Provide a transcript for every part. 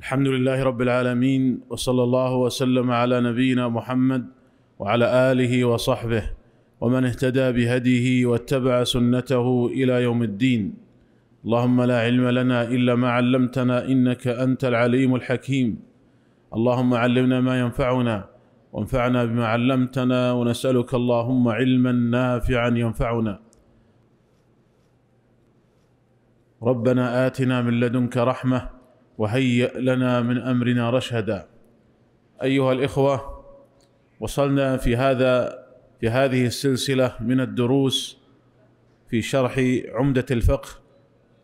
الحمد لله رب العالمين وصلى الله وسلم على نبينا محمد وعلى اله وصحبه ومن اهتدى بهديه واتبع سنته الى يوم الدين اللهم لا علم لنا الا ما علمتنا انك انت العليم الحكيم اللهم علمنا ما ينفعنا وانفعنا بما علمتنا ونسالك اللهم علما نافعا ينفعنا ربنا اتنا من لدنك رحمه وهيئ لنا من امرنا رشدا ايها الاخوه وصلنا في هذا في هذه السلسله من الدروس في شرح عمده الفقه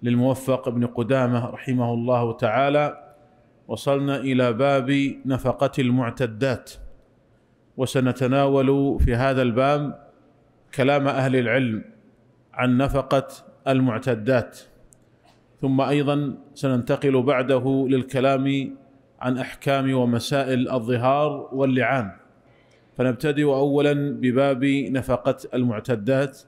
للموفق ابن قدامه رحمه الله تعالى وصلنا الى باب نفقه المعتدات وسنتناول في هذا الباب كلام اهل العلم عن نفقه المعتدات ثم ايضا سننتقل بعده للكلام عن احكام ومسائل الظهار واللعان فنبتدئ اولا بباب نفقه المعتدات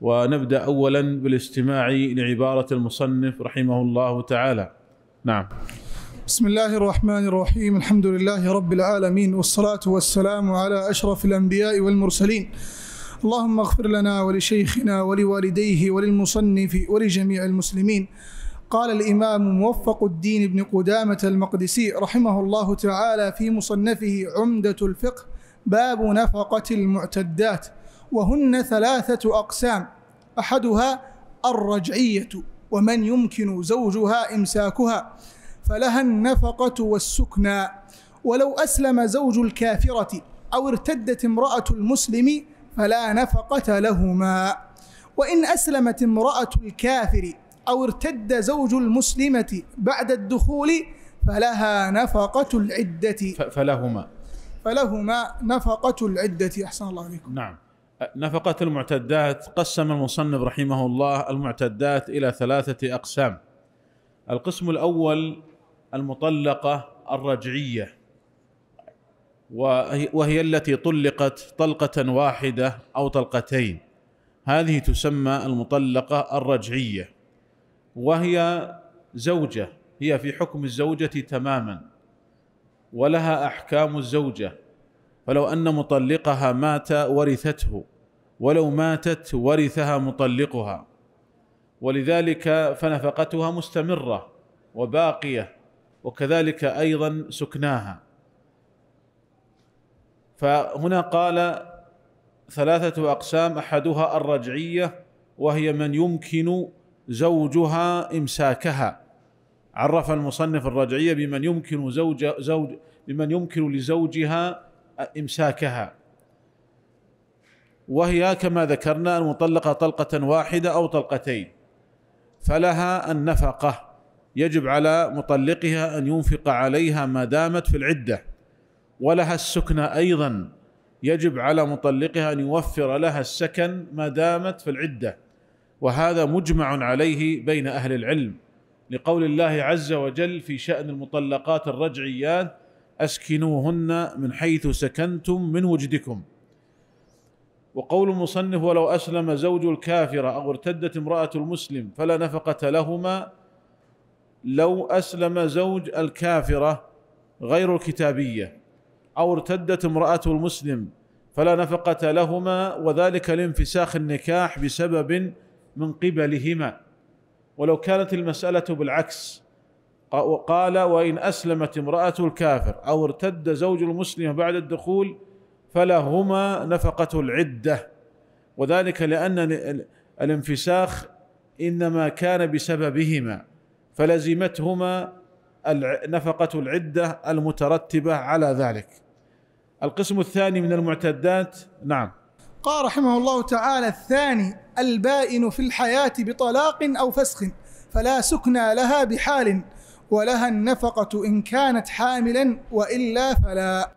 ونبدا اولا بالاستماع لعباره المصنف رحمه الله تعالى نعم بسم الله الرحمن الرحيم الحمد لله رب العالمين والصلاه والسلام على اشرف الانبياء والمرسلين اللهم اغفر لنا ولشيخنا ولوالديه وللمصنف ولجميع المسلمين قال الإمام موفق الدين بن قدامة المقدسي رحمه الله تعالى في مصنفه عمدة الفقه باب نفقة المعتدات وهن ثلاثة أقسام أحدها الرجعية ومن يمكن زوجها إمساكها فلها النفقة والسكنى ولو أسلم زوج الكافرة أو ارتدت امرأة المسلم فلا نفقة لهما وإن أسلمت امرأة الكافر أو ارتد زوج المسلمة بعد الدخول فلها نفقة العدة فلهما فلهما نفقة العدة أحسن الله عليكم نعم نفقة المعتدات قسم المصنف رحمه الله المعتدات إلى ثلاثة أقسام القسم الأول المطلقة الرجعية وهي التي طلقت طلقة واحدة أو طلقتين هذه تسمى المطلقة الرجعية وهي زوجة هي في حكم الزوجة تماما ولها أحكام الزوجة فلو أن مطلقها مات ورثته ولو ماتت ورثها مطلقها ولذلك فنفقتها مستمرة وباقية وكذلك أيضا سكناها فهنا قال ثلاثة أقسام أحدها الرجعية وهي من يمكن زوجها إمساكها عرف المصنف الرجعية بمن يمكن زوج زوج بمن يمكن لزوجها إمساكها وهي كما ذكرنا المطلقة طلقة واحدة أو طلقتين فلها النفقة يجب على مطلقها أن ينفق عليها ما دامت في العدة ولها السكن أيضا يجب على مطلقها أن يوفر لها السكن ما دامت في العده وهذا مجمع عليه بين اهل العلم لقول الله عز وجل في شان المطلقات الرجعيات اسكنوهن من حيث سكنتم من وجدكم وقول المصنف ولو اسلم زوج الكافره او ارتدت امراه المسلم فلا نفقه لهما لو اسلم زوج الكافره غير الكتابيه او ارتدت امراه المسلم فلا نفقه لهما وذلك لانفساخ النكاح بسبب من قبلهما ولو كانت المسألة بالعكس قال وإن أسلمت امرأة الكافر أو ارتد زوج المسلم بعد الدخول فلهما نفقة العدة وذلك لأن الانفساخ إنما كان بسببهما فلزمتهما نفقة العدة المترتبة على ذلك القسم الثاني من المعتدات نعم قال رحمه الله تعالى الثاني البائن في الحياة بطلاق أو فسخ فلا سكنى لها بحال ولها النفقة إن كانت حاملا وإلا فلا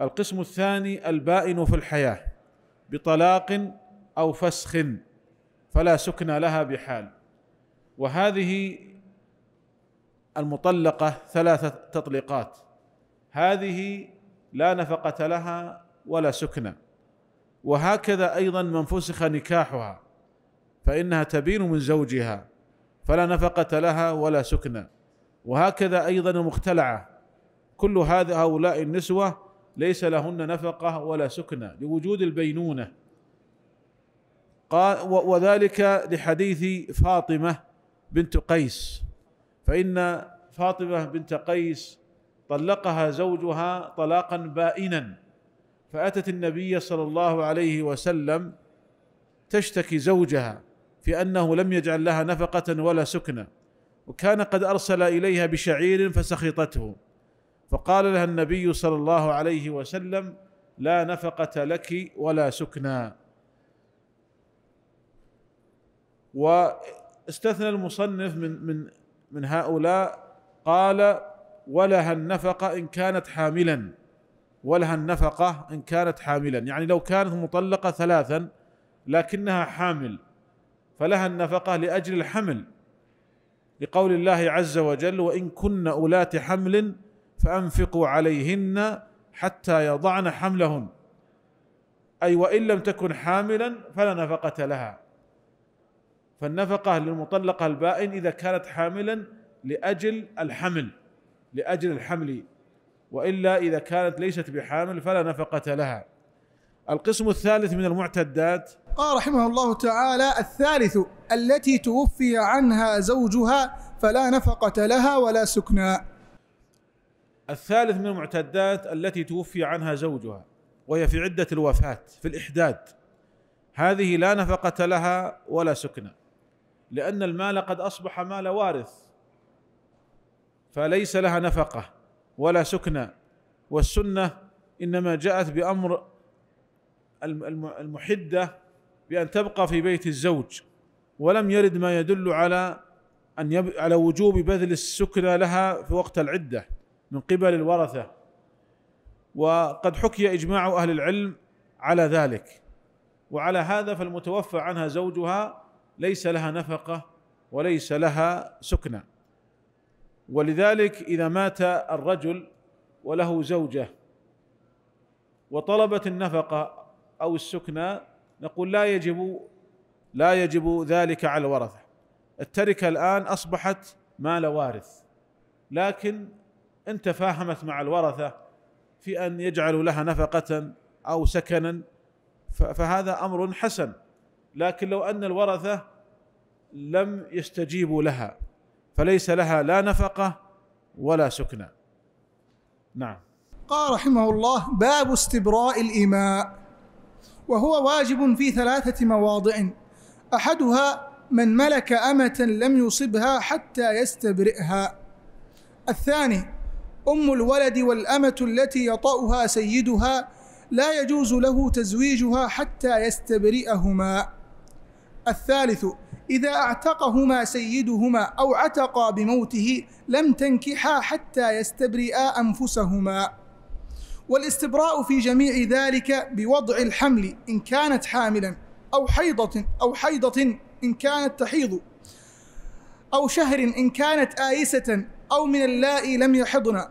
القسم الثاني البائن في الحياة بطلاق أو فسخ فلا سكنى لها بحال وهذه المطلقة ثلاثة تطليقات هذه لا نفقة لها ولا سكنى وهكذا أيضا من فسخ نكاحها فإنها تبين من زوجها فلا نفقة لها ولا سكنى وهكذا أيضا المختلعة كل هذا هؤلاء النسوة ليس لهن نفقة ولا سكنى لوجود البينونة قال وذلك لحديث فاطمة بنت قيس فإن فاطمة بنت قيس طلقها زوجها طلاقا بائنا فأتت النبي صلى الله عليه وسلم تشتكي زوجها في أنه لم يجعل لها نفقة ولا سكنة وكان قد أرسل إليها بشعير فسخطته فقال لها النبي صلى الله عليه وسلم لا نفقة لك ولا سكنى واستثنى المصنف من من من هؤلاء قال ولها النفقة إن كانت حاملا ولها النفقة إن كانت حاملا يعني لو كانت مطلقة ثلاثا لكنها حامل فلها النفقة لأجل الحمل لقول الله عز وجل وإن كن أولات حمل فأنفقوا عليهن حتى يضعن حملهن أي وإن لم تكن حاملا فلا نفقة لها فالنفقة للمطلقة البائن إذا كانت حاملا لأجل الحمل لأجل الحمل والا اذا كانت ليست بحامل فلا نفقه لها. القسم الثالث من المعتدات قال رحمه الله تعالى الثالث التي توفي عنها زوجها فلا نفقة لها ولا سكنى الثالث من المعتدات التي توفي عنها زوجها وهي في عدة الوفاة في الإحداد هذه لا نفقة لها ولا سكنى لأن المال قد أصبح مال وارث فليس لها نفقه ولا سكنى والسنه انما جاءت بامر المحده بان تبقى في بيت الزوج ولم يرد ما يدل على ان يب... على وجوب بذل السكنى لها في وقت العده من قبل الورثه وقد حكي اجماع اهل العلم على ذلك وعلى هذا فالمتوفى عنها زوجها ليس لها نفقه وليس لها سكنى ولذلك اذا مات الرجل وله زوجه وطلبت النفقه او السكنى نقول لا يجب لا يجب ذلك على الورثه التركه الان اصبحت مال وارث لكن ان تفاهمت مع الورثه في ان يجعلوا لها نفقه او سكنا فهذا امر حسن لكن لو ان الورثه لم يستجيبوا لها فليس لها لا نفقه ولا سكنى نعم قال رحمه الله باب استبراء الإماء وهو واجب في ثلاثة مواضع أحدها من ملك أمة لم يصبها حتى يستبرئها الثاني أم الولد والأمة التي يطأها سيدها لا يجوز له تزويجها حتى يستبرئهما الثالث إذا اعتقهما سيدهما أو عتقا بموته لم تنكحا حتى يستبرئا أنفسهما والاستبراء في جميع ذلك بوضع الحمل إن كانت حاملا أو حيضة أو حيضة إن كانت تحيض أو شهر إن كانت آيسة أو من اللائي لم يحضن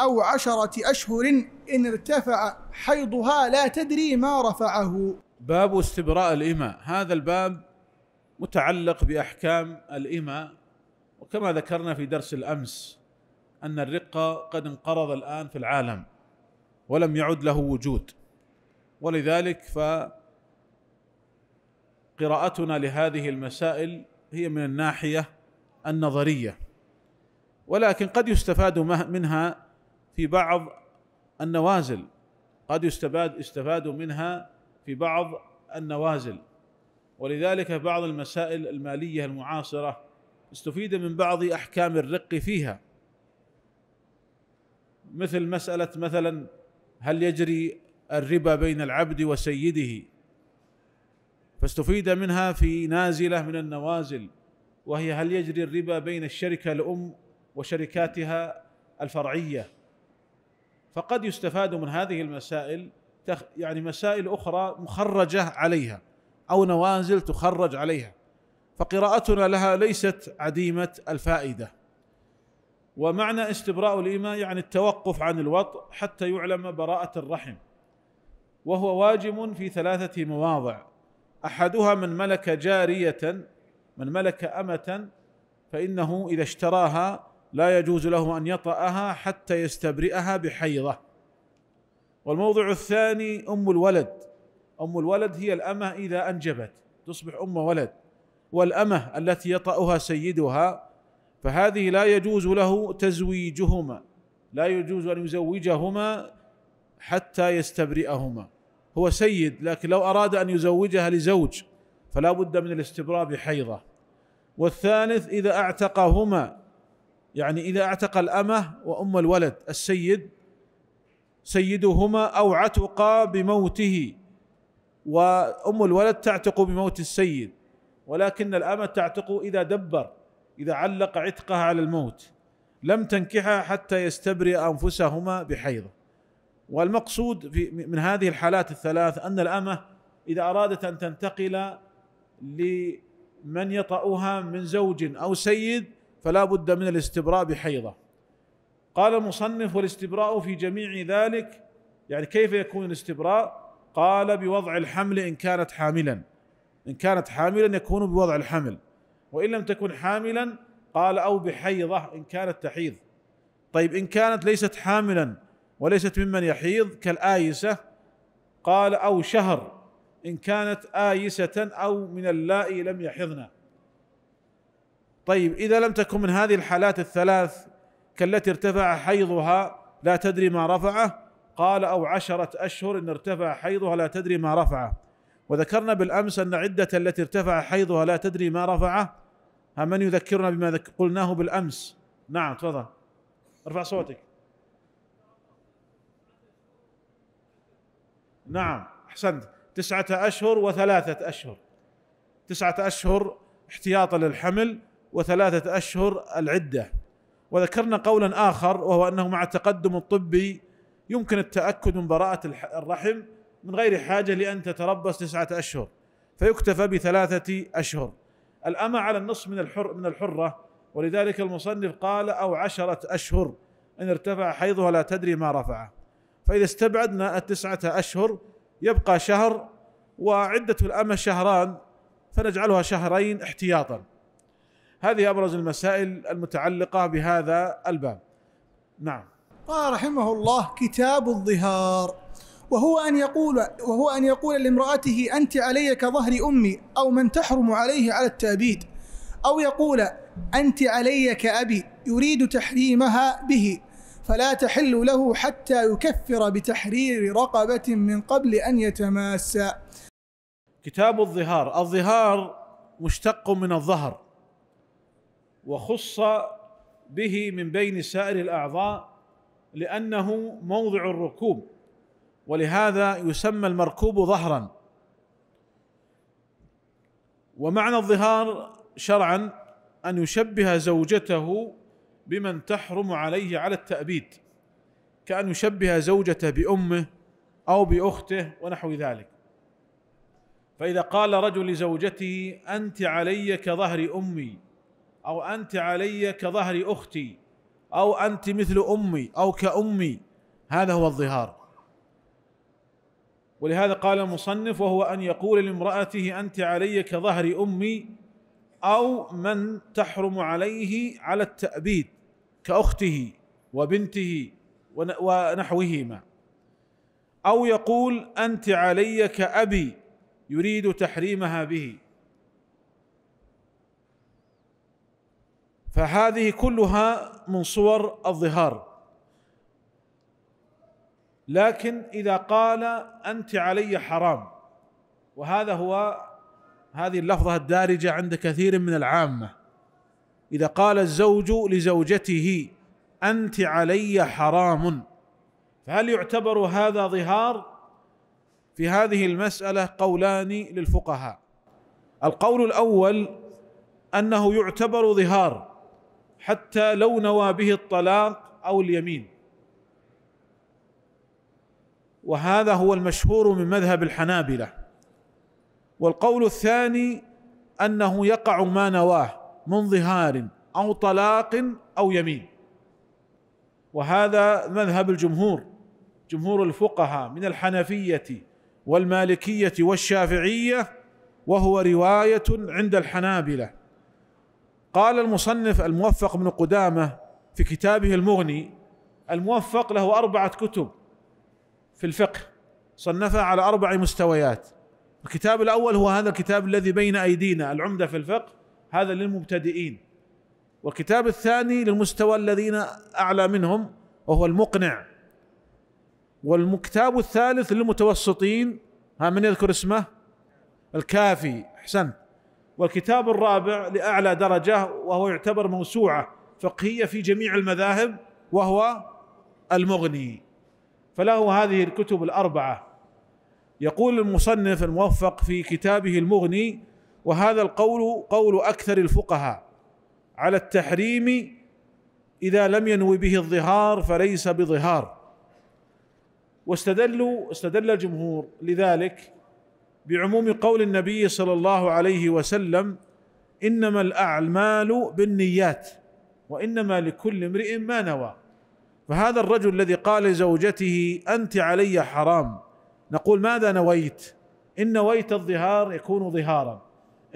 أو عشرة أشهر إن ارتفع حيضها لا تدري ما رفعه باب استبراء الإماء هذا الباب متعلق باحكام الاماء وكما ذكرنا في درس الامس ان الرقه قد انقرض الان في العالم ولم يعد له وجود ولذلك فقراءتنا لهذه المسائل هي من الناحيه النظريه ولكن قد يستفاد منها في بعض النوازل قد يستفاد يستفاد منها في بعض النوازل ولذلك بعض المسائل الماليه المعاصره استفيد من بعض احكام الرق فيها مثل مساله مثلا هل يجري الربا بين العبد وسيده فاستفيد منها في نازله من النوازل وهي هل يجري الربا بين الشركه الام وشركاتها الفرعيه فقد يستفاد من هذه المسائل يعني مسائل اخرى مخرجه عليها او نوازل تخرج عليها فقراءتنا لها ليست عديمه الفائده ومعنى استبراء الايمان يعني التوقف عن الوطء حتى يعلم براءة الرحم وهو واجب في ثلاثة مواضع أحدها من ملك جارية من ملك أمة فإنه إذا اشتراها لا يجوز له أن يطأها حتى يستبرئها بحيضة والموضع الثاني أم الولد أم الولد هي الأمة إذا أنجبت تصبح أم ولد والأمة التي يطأها سيدها فهذه لا يجوز له تزويجهما لا يجوز أن يزوجهما حتى يستبرئهما هو سيد لكن لو أراد أن يزوجها لزوج فلا بد من الاستبراء بحيضة والثالث إذا أعتقهما يعني إذا أعتق الأمة وأم الولد السيد سيدهما أو عتقا بموته وام الولد تعتق بموت السيد ولكن الامه تعتق اذا دبر اذا علق عتقها على الموت لم تنكحها حتى يستبرئ انفسهما بحيضه والمقصود في من هذه الحالات الثلاث ان الامه اذا ارادت ان تنتقل لمن يطأها من زوج او سيد فلا بد من الاستبراء بحيضه قال المصنف والاستبراء في جميع ذلك يعني كيف يكون الاستبراء قال بوضع الحمل إن كانت حاملا إن كانت حاملا يكون بوضع الحمل وإن لم تكن حاملا قال أو بحيضة إن كانت تحيض طيب إن كانت ليست حاملا وليست ممن يحيض كالآيسة قال أو شهر إن كانت آيسة أو من اللائي لم يحضن طيب إذا لم تكن من هذه الحالات الثلاث كالتي ارتفع حيضها لا تدري ما رفعه قال أو عشرة أشهر إن ارتفع حيضها لا تدري ما رفعه وذكرنا بالأمس أن عدة التي ارتفع حيضها لا تدري ما رفعه ها من يذكرنا بما قلناه بالأمس نعم تفضل ارفع صوتك نعم أحسنت تسعة أشهر وثلاثة أشهر تسعة أشهر احتياطا للحمل وثلاثة أشهر العدة وذكرنا قولا آخر وهو أنه مع التقدم الطبي يمكن التأكد من براءة الرحم من غير حاجة لأن تتربص تسعة أشهر فيكتفى بثلاثة أشهر الامى على النصف من الحر من الحرة ولذلك المصنف قال أو عشرة أشهر إن ارتفع حيضها لا تدري ما رفعه فإذا استبعدنا التسعة أشهر يبقى شهر وعدة الامى شهران فنجعلها شهرين احتياطا هذه أبرز المسائل المتعلقة بهذا الباب نعم قال رحمه الله كتاب الظهار وهو أن يقول وهو أن يقول لامرأته أنت علي كظهر أمي أو من تحرم عليه على التأبيد أو يقول أنت علي كأبي يريد تحريمها به فلا تحل له حتى يكفر بتحرير رقبة من قبل أن يتماسى كتاب الظهار الظهار مشتق من الظهر وخص به من بين سائر الأعضاء لأنه موضع الركوب ولهذا يسمى المركوب ظهرا ومعنى الظهار شرعا أن يشبه زوجته بمن تحرم عليه على التأبيد كأن يشبه زوجته بأمه أو بأخته ونحو ذلك فإذا قال رجل لزوجته أنت علي كظهر أمي أو أنت علي كظهر أختي أو أنت مثل أمي أو كأمي هذا هو الظهار ولهذا قال المصنف وهو أن يقول لامرأته أنت علي كظهر أمي أو من تحرم عليه على التأبيد كأخته وبنته ونحوهما أو يقول أنت علي كأبي يريد تحريمها به فهذه كلها من صور الظهار لكن اذا قال انت علي حرام وهذا هو هذه اللفظه الدارجه عند كثير من العامه اذا قال الزوج لزوجته انت علي حرام فهل يعتبر هذا ظهار في هذه المساله قولان للفقهاء القول الاول انه يعتبر ظهار حتى لو نوى به الطلاق او اليمين وهذا هو المشهور من مذهب الحنابله والقول الثاني انه يقع ما نواه من ظهار او طلاق او يمين وهذا مذهب الجمهور جمهور الفقهاء من الحنفيه والمالكيه والشافعيه وهو روايه عند الحنابله قال المصنف الموفق بن قدامه في كتابه المغني الموفق له اربعه كتب في الفقه صنفها على اربع مستويات الكتاب الاول هو هذا الكتاب الذي بين ايدينا العمده في الفقه هذا للمبتدئين والكتاب الثاني للمستوى الذين اعلى منهم وهو المقنع والكتاب الثالث للمتوسطين ها من يذكر اسمه الكافي احسنت والكتاب الرابع لأعلى درجة وهو يعتبر موسوعة فقهية في جميع المذاهب وهو المغني فله هذه الكتب الأربعة يقول المصنف الموفق في كتابه المغني وهذا القول قول أكثر الفقهاء على التحريم إذا لم ينوي به الظهار فليس بظهار واستدلوا استدل الجمهور لذلك بعموم قول النبي صلى الله عليه وسلم انما الاعمال بالنيات وانما لكل امرئ ما نوى فهذا الرجل الذي قال لزوجته انت علي حرام نقول ماذا نويت ان نويت الظهار يكون ظهارا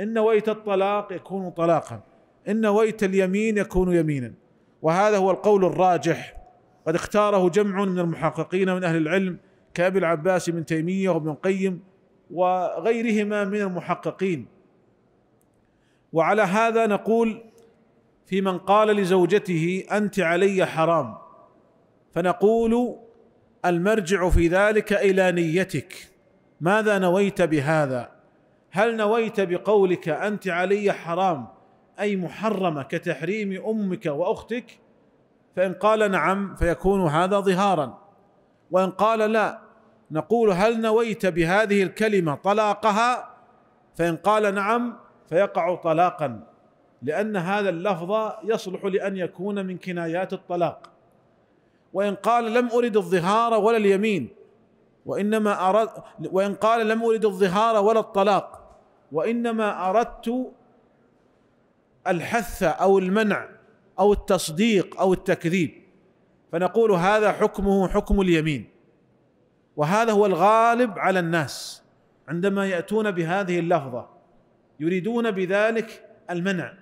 ان نويت الطلاق يكون طلاقا ان نويت اليمين يكون يمينا وهذا هو القول الراجح قد اختاره جمع من المحققين من اهل العلم كابي العباس بن تيميه وابن القيم وغيرهما من المحققين وعلى هذا نقول في من قال لزوجته انت علي حرام فنقول المرجع في ذلك الى نيتك ماذا نويت بهذا هل نويت بقولك انت علي حرام اي محرمه كتحريم امك واختك فان قال نعم فيكون هذا ظهارا وان قال لا نقول هل نويت بهذه الكلمه طلاقها فان قال نعم فيقع طلاقا لان هذا اللفظ يصلح لان يكون من كنايات الطلاق وان قال لم ارد الظهار ولا اليمين وانما ارد وان قال لم ارد الظهار ولا الطلاق وانما اردت الحث او المنع او التصديق او التكذيب فنقول هذا حكمه حكم اليمين وهذا هو الغالب على الناس عندما ياتون بهذه اللفظه يريدون بذلك المنع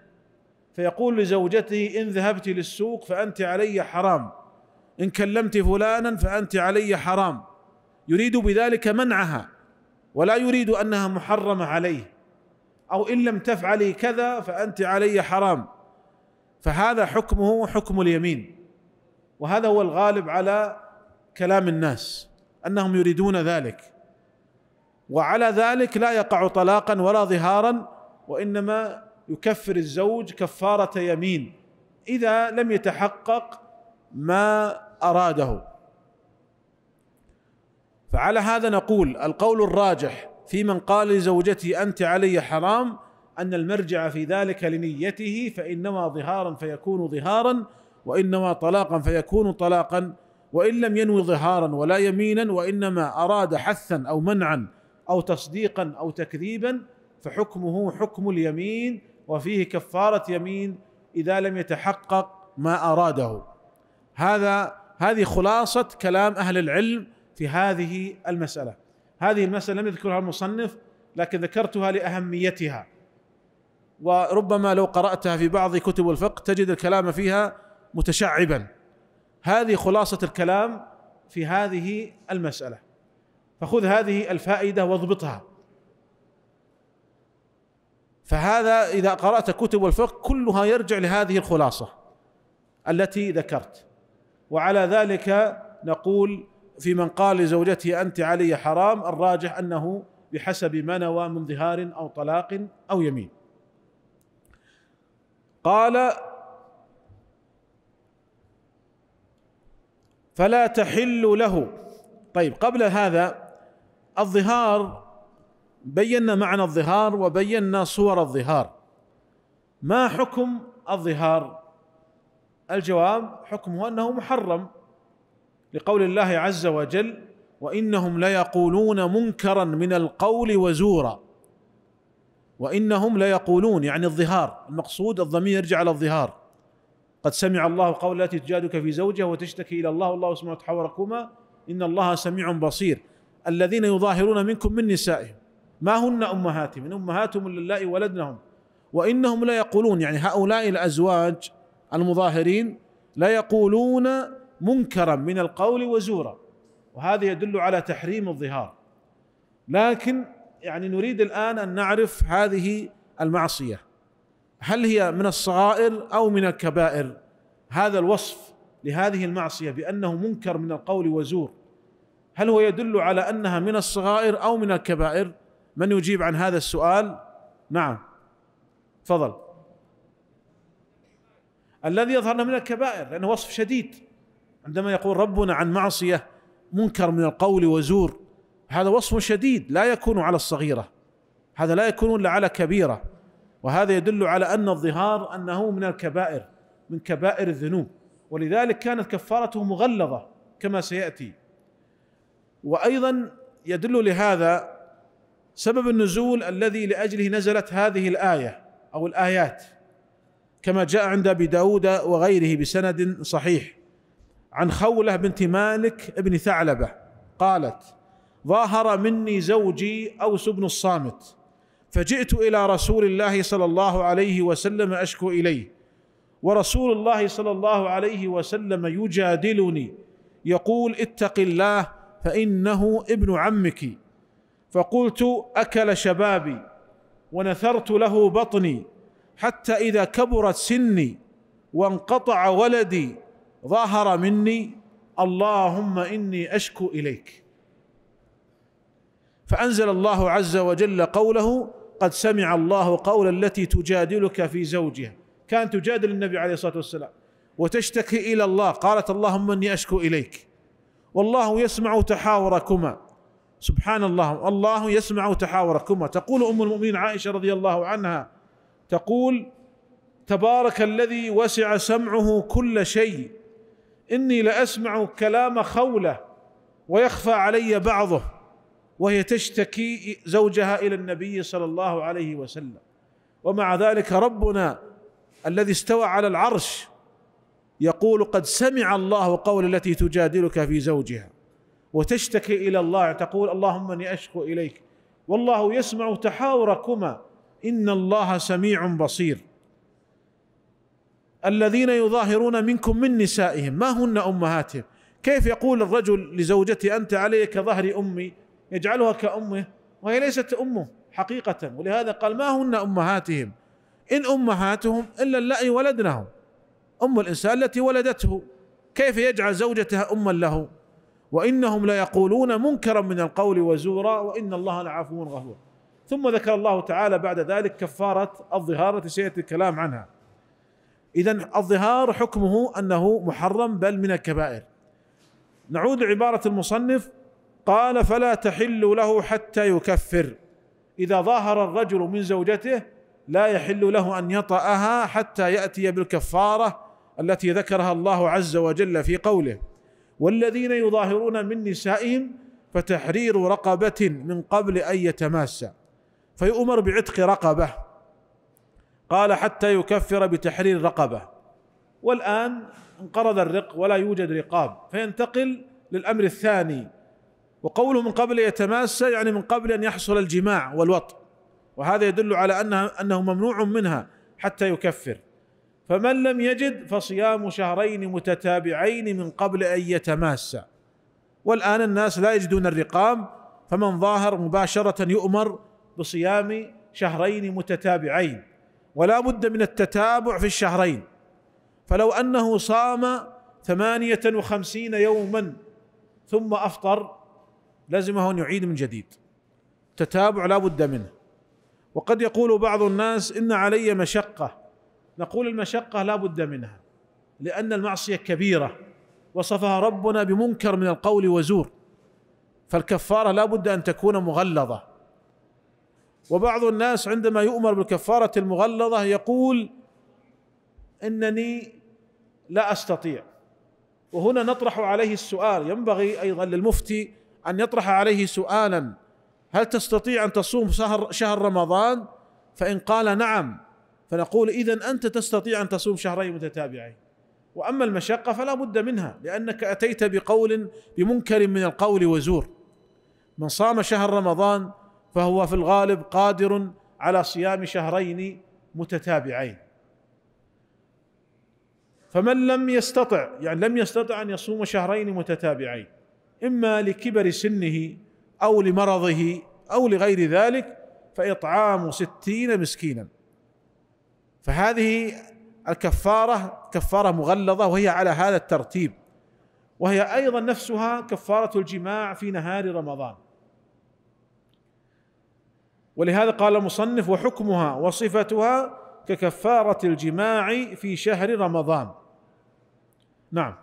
فيقول لزوجته ان ذهبت للسوق فانت علي حرام ان كلمت فلانا فانت علي حرام يريد بذلك منعها ولا يريد انها محرمه عليه او ان لم تفعلي كذا فانت علي حرام فهذا حكمه حكم اليمين وهذا هو الغالب على كلام الناس انهم يريدون ذلك وعلى ذلك لا يقع طلاقا ولا ظهارا وانما يكفر الزوج كفاره يمين اذا لم يتحقق ما اراده فعلى هذا نقول القول الراجح في من قال لزوجتي انت علي حرام ان المرجع في ذلك لنيته فانما ظهارا فيكون ظهارا وانما طلاقا فيكون طلاقا وان لم ينوي ظهارا ولا يمينا وانما اراد حثا او منعا او تصديقا او تكذيبا فحكمه حكم اليمين وفيه كفاره يمين اذا لم يتحقق ما اراده هذا هذه خلاصه كلام اهل العلم في هذه المساله هذه المساله لم يذكرها المصنف لكن ذكرتها لاهميتها وربما لو قراتها في بعض كتب الفقه تجد الكلام فيها متشعبا هذه خلاصه الكلام في هذه المساله فخذ هذه الفائده واضبطها فهذا اذا قرات كتب الفقه كلها يرجع لهذه الخلاصه التي ذكرت وعلى ذلك نقول في من قال لزوجته انت علي حرام الراجح انه بحسب ما نوى من ظهار او طلاق او يمين قال فلا تحل له طيب قبل هذا الظهار بينا معنى الظهار وبينا صور الظهار ما حكم الظهار الجواب حكمه انه محرم لقول الله عز وجل وانهم ليقولون منكرا من القول وزورا وانهم ليقولون يعني الظهار المقصود الضمير يرجع على الظهار قد سمع الله قول التي تجادك في زوجها وتشتكي الى الله والله سبحانه وتحاوركما ان الله سميع بصير الذين يظاهرون منكم من نسائهم ما هن امهاتهم ان امهاتهم اللائي ولدنهم وانهم لا يقولون يعني هؤلاء الازواج المظاهرين لا يقولون منكرا من القول وزورا وهذا يدل على تحريم الظهار لكن يعني نريد الان ان نعرف هذه المعصيه هل هي من الصغائر او من الكبائر هذا الوصف لهذه المعصيه بانه منكر من القول وزور هل هو يدل على انها من الصغائر او من الكبائر من يجيب عن هذا السؤال نعم تفضل الذي يظهر من الكبائر لانه وصف شديد عندما يقول ربنا عن معصيه منكر من القول وزور هذا وصف شديد لا يكون على الصغيره هذا لا يكون الا على كبيره وهذا يدل على ان الظهار انه من الكبائر من كبائر الذنوب ولذلك كانت كفارته مغلظه كما سياتي وايضا يدل لهذا سبب النزول الذي لاجله نزلت هذه الايه او الايات كما جاء عند ابي داود وغيره بسند صحيح عن خوله بنت مالك بن ثعلبه قالت ظاهر مني زوجي اوس بن الصامت فجئت الى رسول الله صلى الله عليه وسلم اشكو اليه ورسول الله صلى الله عليه وسلم يجادلني يقول اتق الله فانه ابن عمك فقلت اكل شبابي ونثرت له بطني حتى اذا كبرت سني وانقطع ولدي ظهر مني اللهم اني اشكو اليك فانزل الله عز وجل قوله قد سمع الله قول التي تجادلك في زوجها كان تجادل النبي عليه الصلاه والسلام وتشتكي الى الله قالت اللهم اني اشكو اليك والله يسمع تحاوركما سبحان الله الله يسمع تحاوركما تقول ام المؤمنين عائشه رضي الله عنها تقول تبارك الذي وسع سمعه كل شيء اني لاسمع كلام خوله ويخفى علي بعضه وهي تشتكي زوجها الى النبي صلى الله عليه وسلم ومع ذلك ربنا الذي استوى على العرش يقول قد سمع الله قول التي تجادلك في زوجها وتشتكي الى الله تقول اللهم اني اشكو اليك والله يسمع تحاوركما ان الله سميع بصير الذين يظاهرون منكم من نسائهم ما هن امهاتهم كيف يقول الرجل لزوجتي انت علي كظهر امي يجعلها كأمه وهي ليست أمه حقيقة ولهذا قال ما هن أمهاتهم إن أمهاتهم إلا اللائي ولدنهم أم الإنسان التي ولدته كيف يجعل زوجتها أما له وإنهم ليقولون منكرا من القول وزورا وإن الله لعفو غفور ثم ذكر الله تعالى بعد ذلك كفارة الظهار التي سيأتي الكلام عنها إذا الظهار حكمه أنه محرم بل من الكبائر نعود لعبارة المصنف قال فلا تحل له حتى يكفر اذا ظاهر الرجل من زوجته لا يحل له ان يطاها حتى ياتي بالكفاره التي ذكرها الله عز وجل في قوله والذين يظاهرون من نسائهم فتحرير رقبه من قبل ان يتماسى فيؤمر بعتق رقبه قال حتى يكفر بتحرير رقبه والان انقرض الرق ولا يوجد رقاب فينتقل للامر الثاني وقوله من قبل يتماسى يعني من قبل أن يحصل الجماع والوط وهذا يدل على أنها أنه ممنوع منها حتى يكفر فمن لم يجد فصيام شهرين متتابعين من قبل أن يتماسى والآن الناس لا يجدون الرقام فمن ظاهر مباشرة يؤمر بصيام شهرين متتابعين ولا بد من التتابع في الشهرين فلو أنه صام ثمانية وخمسين يوما ثم أفطر لزمه ان يعيد من جديد تتابع لا بد منه وقد يقول بعض الناس ان علي مشقه نقول المشقه لا بد منها لان المعصيه كبيره وصفها ربنا بمنكر من القول وزور فالكفاره لا بد ان تكون مغلظه وبعض الناس عندما يؤمر بالكفاره المغلظه يقول انني لا استطيع وهنا نطرح عليه السؤال ينبغي ايضا للمفتي ان يطرح عليه سؤالا هل تستطيع ان تصوم شهر شهر رمضان؟ فان قال نعم فنقول اذا انت تستطيع ان تصوم شهرين متتابعين. واما المشقه فلا بد منها لانك اتيت بقول بمنكر من القول وزور. من صام شهر رمضان فهو في الغالب قادر على صيام شهرين متتابعين. فمن لم يستطع يعني لم يستطع ان يصوم شهرين متتابعين اما لكبر سنه او لمرضه او لغير ذلك فاطعام ستين مسكينا فهذه الكفاره كفاره مغلظه وهي على هذا الترتيب وهي ايضا نفسها كفاره الجماع في نهار رمضان ولهذا قال المصنف وحكمها وصفتها ككفاره الجماع في شهر رمضان نعم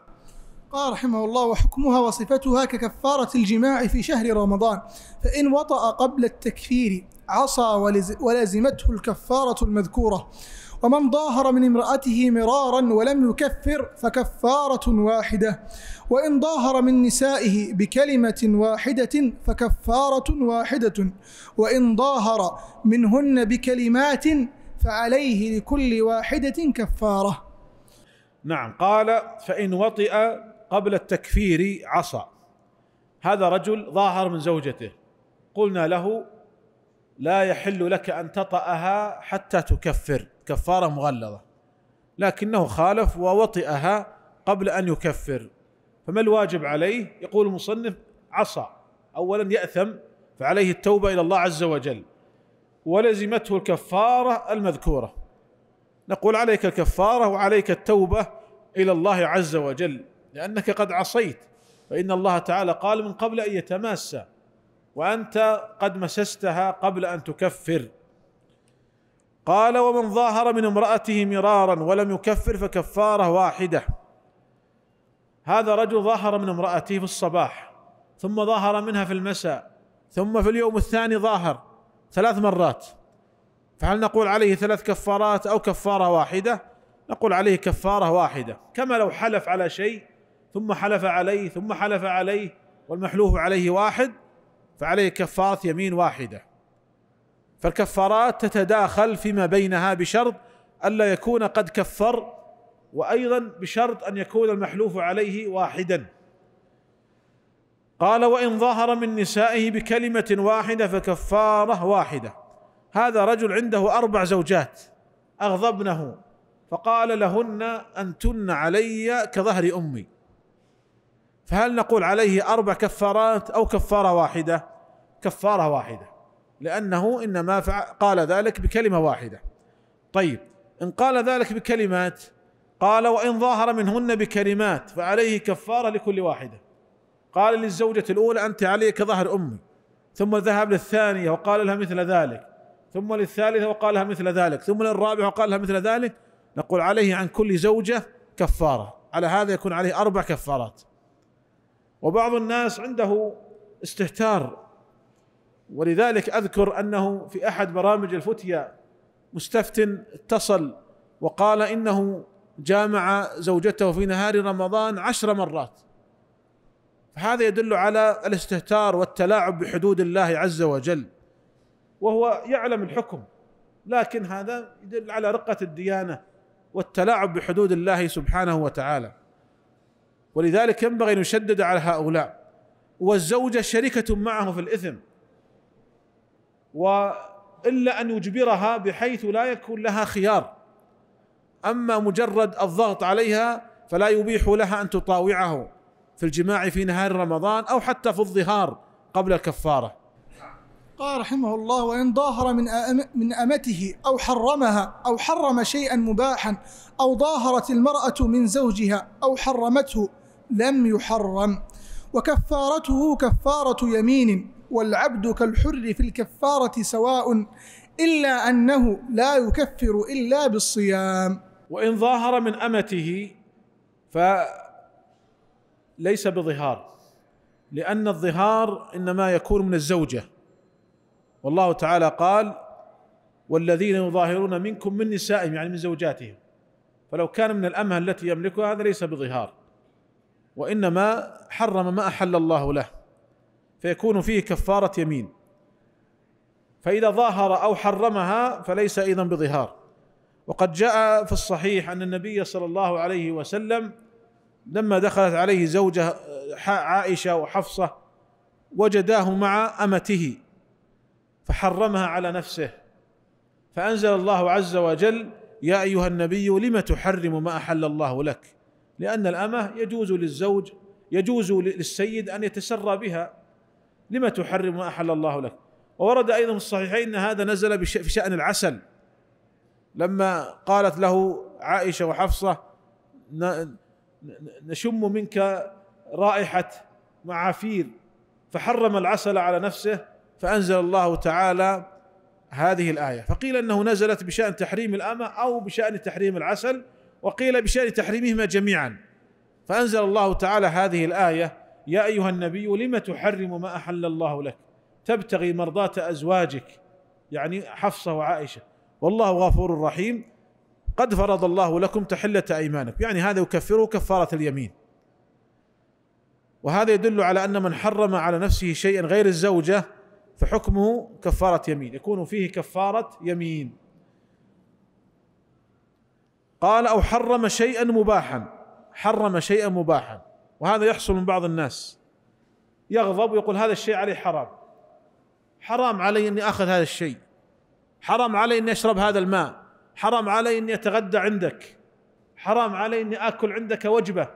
قال رحمه الله وحكمها وصفتها ككفارة الجماع في شهر رمضان فإن وطأ قبل التكفير عصى ولزمته الكفارة المذكورة ومن ظاهر من امرأته مرارا ولم يكفر فكفارة واحدة وإن ظاهر من نسائه بكلمة واحدة فكفارة واحدة وإن ظاهر منهن بكلمات فعليه لكل واحدة كفارة نعم قال فإن وطئ قبل التكفير عصى هذا رجل ظاهر من زوجته قلنا له لا يحل لك ان تطأها حتى تكفر كفاره مغلظه لكنه خالف ووطئها قبل ان يكفر فما الواجب عليه؟ يقول المصنف عصى اولا ياثم فعليه التوبه الى الله عز وجل ولزمته الكفاره المذكوره نقول عليك الكفاره وعليك التوبه الى الله عز وجل لأنك قد عصيت فإن الله تعالى قال من قبل أن يتماسى وأنت قد مسستها قبل أن تكفر قال ومن ظاهر من امرأته مرارا ولم يكفر فكفارة واحدة هذا رجل ظاهر من امرأته في الصباح ثم ظاهر منها في المساء ثم في اليوم الثاني ظاهر ثلاث مرات فهل نقول عليه ثلاث كفارات أو كفارة واحدة نقول عليه كفارة واحدة كما لو حلف على شيء ثم حلف عليه ثم حلف عليه والمحلوف عليه واحد فعليه كفارة يمين واحدة فالكفارات تتداخل فيما بينها بشرط ألا يكون قد كفر وأيضا بشرط أن يكون المحلوف عليه واحدا قال وإن ظهر من نسائه بكلمة واحدة فكفارة واحدة هذا رجل عنده أربع زوجات أغضبنه فقال لهن أنتن علي كظهر أمي فهل نقول عليه أربع كفارات أو كفارة واحدة كفارة واحدة لأنه إنما قال ذلك بكلمة واحدة طيب إن قال ذلك بكلمات قال وإن ظاهر منهن بكلمات فعليه كفارة لكل واحدة قال للزوجة الأولى أنت علي كظهر أمي ثم ذهب للثانية وقال لها مثل ذلك ثم للثالثة وقال لها مثل ذلك ثم للرابعة وقال لها مثل ذلك نقول عليه عن كل زوجة كفارة على هذا يكون عليه أربع كفارات وبعض الناس عنده استهتار ولذلك اذكر انه في احد برامج الفتيا مستفتن اتصل وقال انه جامع زوجته في نهار رمضان عشر مرات فهذا يدل على الاستهتار والتلاعب بحدود الله عز وجل وهو يعلم الحكم لكن هذا يدل على رقه الديانه والتلاعب بحدود الله سبحانه وتعالى ولذلك ينبغي ان يشدد على هؤلاء والزوجه شركه معه في الاثم والا ان يجبرها بحيث لا يكون لها خيار اما مجرد الضغط عليها فلا يبيح لها ان تطاوعه في الجماع في نهار رمضان او حتى في الظهار قبل الكفاره. قال رحمه الله وان ظاهر من من امته او حرمها او حرم شيئا مباحا او ظاهرت المراه من زوجها او حرمته لم يحرم وكفارته كفارة يمين والعبد كالحر في الكفارة سواء إلا أنه لا يكفر إلا بالصيام وإن ظاهر من أمته فليس بظهار لأن الظهار إنما يكون من الزوجة والله تعالى قال والذين يظاهرون منكم من نسائهم يعني من زوجاتهم فلو كان من الأمة التي يملكها هذا ليس بظهار وانما حرم ما احل الله له فيكون فيه كفاره يمين فاذا ظاهر او حرمها فليس ايضا بظهار وقد جاء في الصحيح ان النبي صلى الله عليه وسلم لما دخلت عليه زوجه عائشه وحفصه وجداه مع امته فحرمها على نفسه فانزل الله عز وجل يا ايها النبي لم تحرم ما احل الله لك لأن الأمة يجوز للزوج يجوز للسيد أن يتسرى بها لما تحرم ما أحل الله لك وورد أيضا في الصحيحين أن هذا نزل في شأن العسل لما قالت له عائشة وحفصة نشم منك رائحة معافير فحرم العسل على نفسه فأنزل الله تعالى هذه الآية فقيل أنه نزلت بشأن تحريم الأمة أو بشأن تحريم العسل وقيل بشأن تحريمهما جميعا فأنزل الله تعالى هذه الآية يا أيها النبي لم تحرم ما أحل الله لك تبتغي مرضاة أزواجك يعني حفصة وعائشة والله غفور رحيم قد فرض الله لكم تحلة أيمانكم يعني هذا يكفره كفارة اليمين وهذا يدل على أن من حرم على نفسه شيئا غير الزوجة فحكمه كفارة يمين يكون فيه كفارة يمين قال أو حرم شيئا مباحا حرم شيئا مباحا وهذا يحصل من بعض الناس يغضب ويقول هذا الشيء عليه حرام حرام علي اني اخذ هذا الشيء حرام علي اني اشرب هذا الماء حرام علي اني اتغدى عندك حرام علي اني اكل عندك وجبه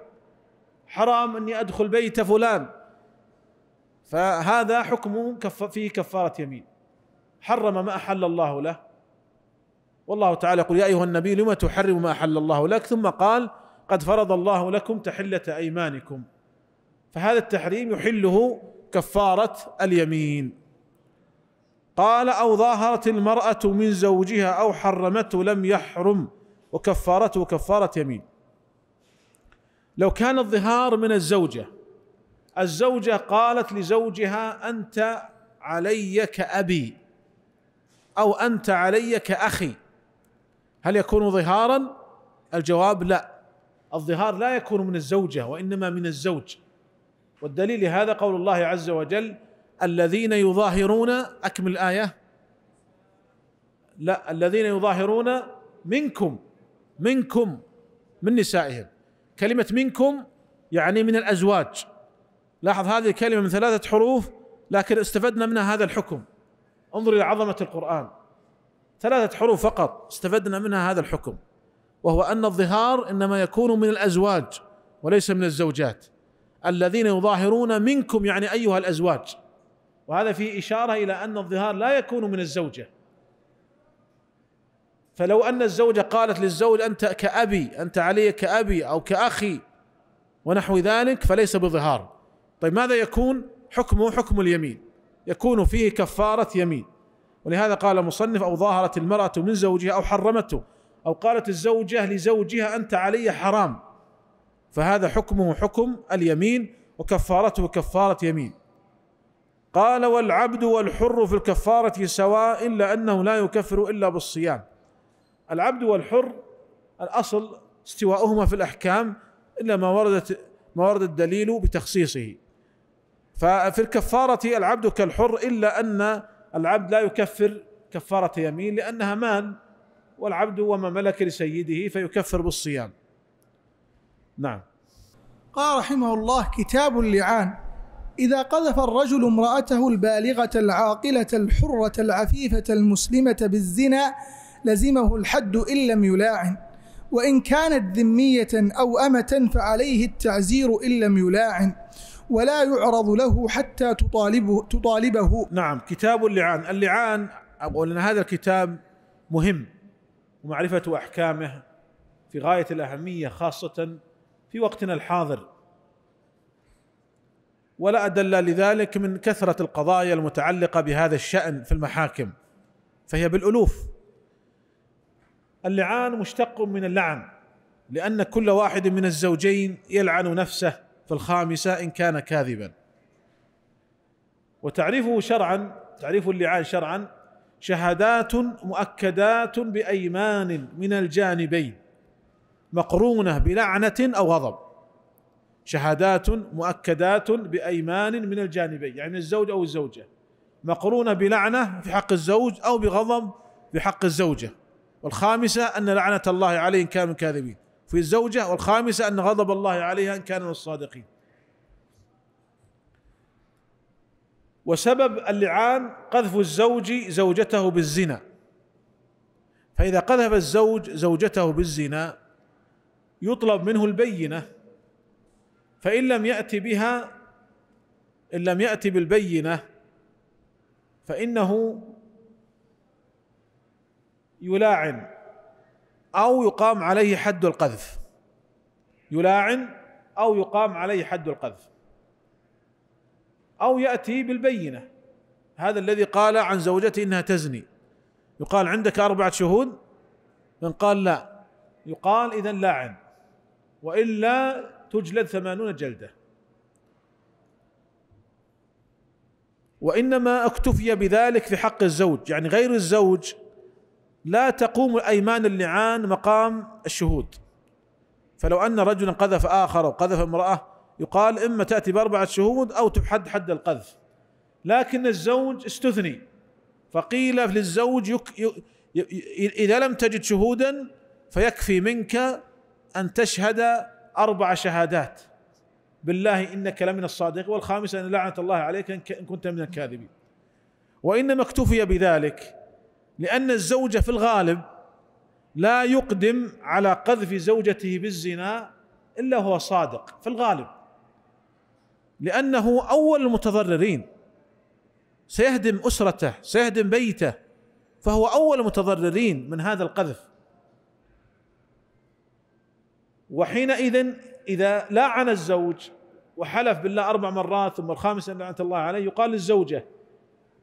حرام اني ادخل بيت فلان فهذا حكمه فيه كفاره يمين حرم ما احل الله له والله تعالى يقول يا ايها النبي لما تحرم ما احل الله لك ثم قال قد فرض الله لكم تحله ايمانكم فهذا التحريم يحله كفاره اليمين قال او ظاهرت المراه من زوجها او حرمته لم يحرم وكفارته كفاره يمين لو كان الظهار من الزوجه الزوجه قالت لزوجها انت علي كابي او انت علي كاخي هل يكون ظهارا؟ الجواب لا الظهار لا يكون من الزوجة وإنما من الزوج والدليل هذا قول الله عز وجل الذين يظاهرون أكمل الآية لا الذين يظاهرون منكم منكم من نسائهم كلمة منكم يعني من الأزواج لاحظ هذه الكلمة من ثلاثة حروف لكن استفدنا منها هذا الحكم انظر إلى عظمة القرآن ثلاثة حروف فقط استفدنا منها هذا الحكم وهو أن الظهار إنما يكون من الأزواج وليس من الزوجات الذين يظاهرون منكم يعني أيها الأزواج وهذا فيه إشارة إلى أن الظهار لا يكون من الزوجة فلو أن الزوجة قالت للزوج أنت كأبي أنت علي كأبي أو كأخي ونحو ذلك فليس بظهار طيب ماذا يكون حكمه حكم اليمين يكون فيه كفارة يمين ولهذا قال مصنف أو ظاهرت المرأة من زوجها أو حرمته أو قالت الزوجة لزوجها أنت علي حرام فهذا حكمه حكم اليمين وكفارته كفارة يمين قال والعبد والحر في الكفارة سواء إلا أنه لا يكفر إلا بالصيام العبد والحر الأصل استواؤهما في الأحكام إلا ما وردت ما ورد الدليل بتخصيصه ففي الكفارة العبد كالحر إلا أن العبد لا يكفر كفارة يمين لأنها مال والعبد هو ما ملك لسيده فيكفر بالصيام نعم قال رحمه الله كتاب اللعان إذا قذف الرجل امرأته البالغة العاقلة الحرة العفيفة المسلمة بالزنا لزمه الحد إن لم يلاعن وإن كانت ذمية أو أمة فعليه التعزير إن لم يلاعن ولا يعرض له حتى تطالبه تطالبه نعم كتاب اللعان اللعان أقول أن هذا الكتاب مهم ومعرفة أحكامه في غاية الأهمية خاصة في وقتنا الحاضر ولا أدل لذلك من كثرة القضايا المتعلقة بهذا الشأن في المحاكم فهي بالألوف اللعان مشتق من اللعن لأن كل واحد من الزوجين يلعن نفسه في الخامسة إن كان كاذبا وتعريفه شرعا تعريف اللعان شرعا شهادات مؤكدات بأيمان من الجانبين مقرونة بلعنة أو غضب شهادات مؤكدات بأيمان من الجانبين يعني من الزوج أو الزوجة مقرونة بلعنة في حق الزوج أو بغضب في حق الزوجة والخامسة أن لعنة الله عليه إن كانوا كاذبين في الزوجة والخامسة أن غضب الله عليها إن كان من الصادقين وسبب اللعان قذف الزوج زوجته بالزنا فإذا قذف الزوج زوجته بالزنا يطلب منه البينة فإن لم يأتي بها إن لم يأتي بالبينة فإنه يلاعن أو يقام عليه حد القذف يلاعن أو يقام عليه حد القذف أو يأتي بالبينة هذا الذي قال عن زوجته إنها تزني يقال عندك أربعة شهود من قال لا يقال إذا لاعن وإلا تجلد ثمانون جلدة وإنما اكتفي بذلك في حق الزوج يعني غير الزوج لا تقوم ايمان اللعان مقام الشهود فلو ان رجلا قذف اخر او قذف امراه يقال اما تاتي باربعه شهود او تحد حد القذف لكن الزوج استثني فقيل للزوج يك ي... ي... ي... اذا لم تجد شهودا فيكفي منك ان تشهد اربع شهادات بالله انك لمن الصادق والخامسه ان لعنه الله عليك ان كنت من الكاذبين وانما اكتفي بذلك لأن الزوج في الغالب لا يقدم على قذف زوجته بالزنا إلا هو صادق في الغالب لأنه أول المتضررين سيهدم أسرته سيهدم بيته فهو أول المتضررين من هذا القذف وحينئذ إذا لاعن الزوج وحلف بالله أربع مرات ثم الخامسة لعنة الله عليه يقال للزوجة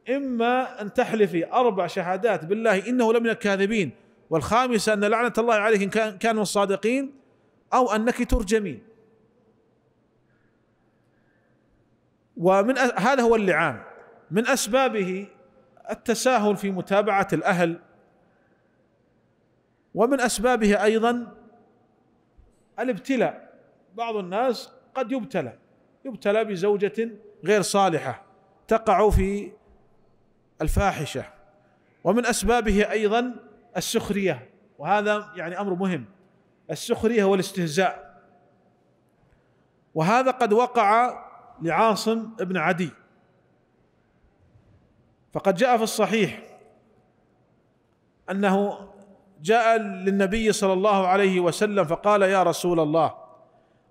إما أن تحلفي أربع شهادات بالله إنه لمن الكاذبين والخامسة أن لعنة الله عليك إن كانوا الصادقين أو أنك ترجمين ومن هذا هو اللعان من أسبابه التساهل في متابعة الأهل ومن أسبابه أيضا الابتلاء بعض الناس قد يبتلى يبتلى بزوجة غير صالحة تقع في الفاحشه ومن اسبابه ايضا السخريه وهذا يعني امر مهم السخريه والاستهزاء وهذا قد وقع لعاصم بن عدي فقد جاء في الصحيح انه جاء للنبي صلى الله عليه وسلم فقال يا رسول الله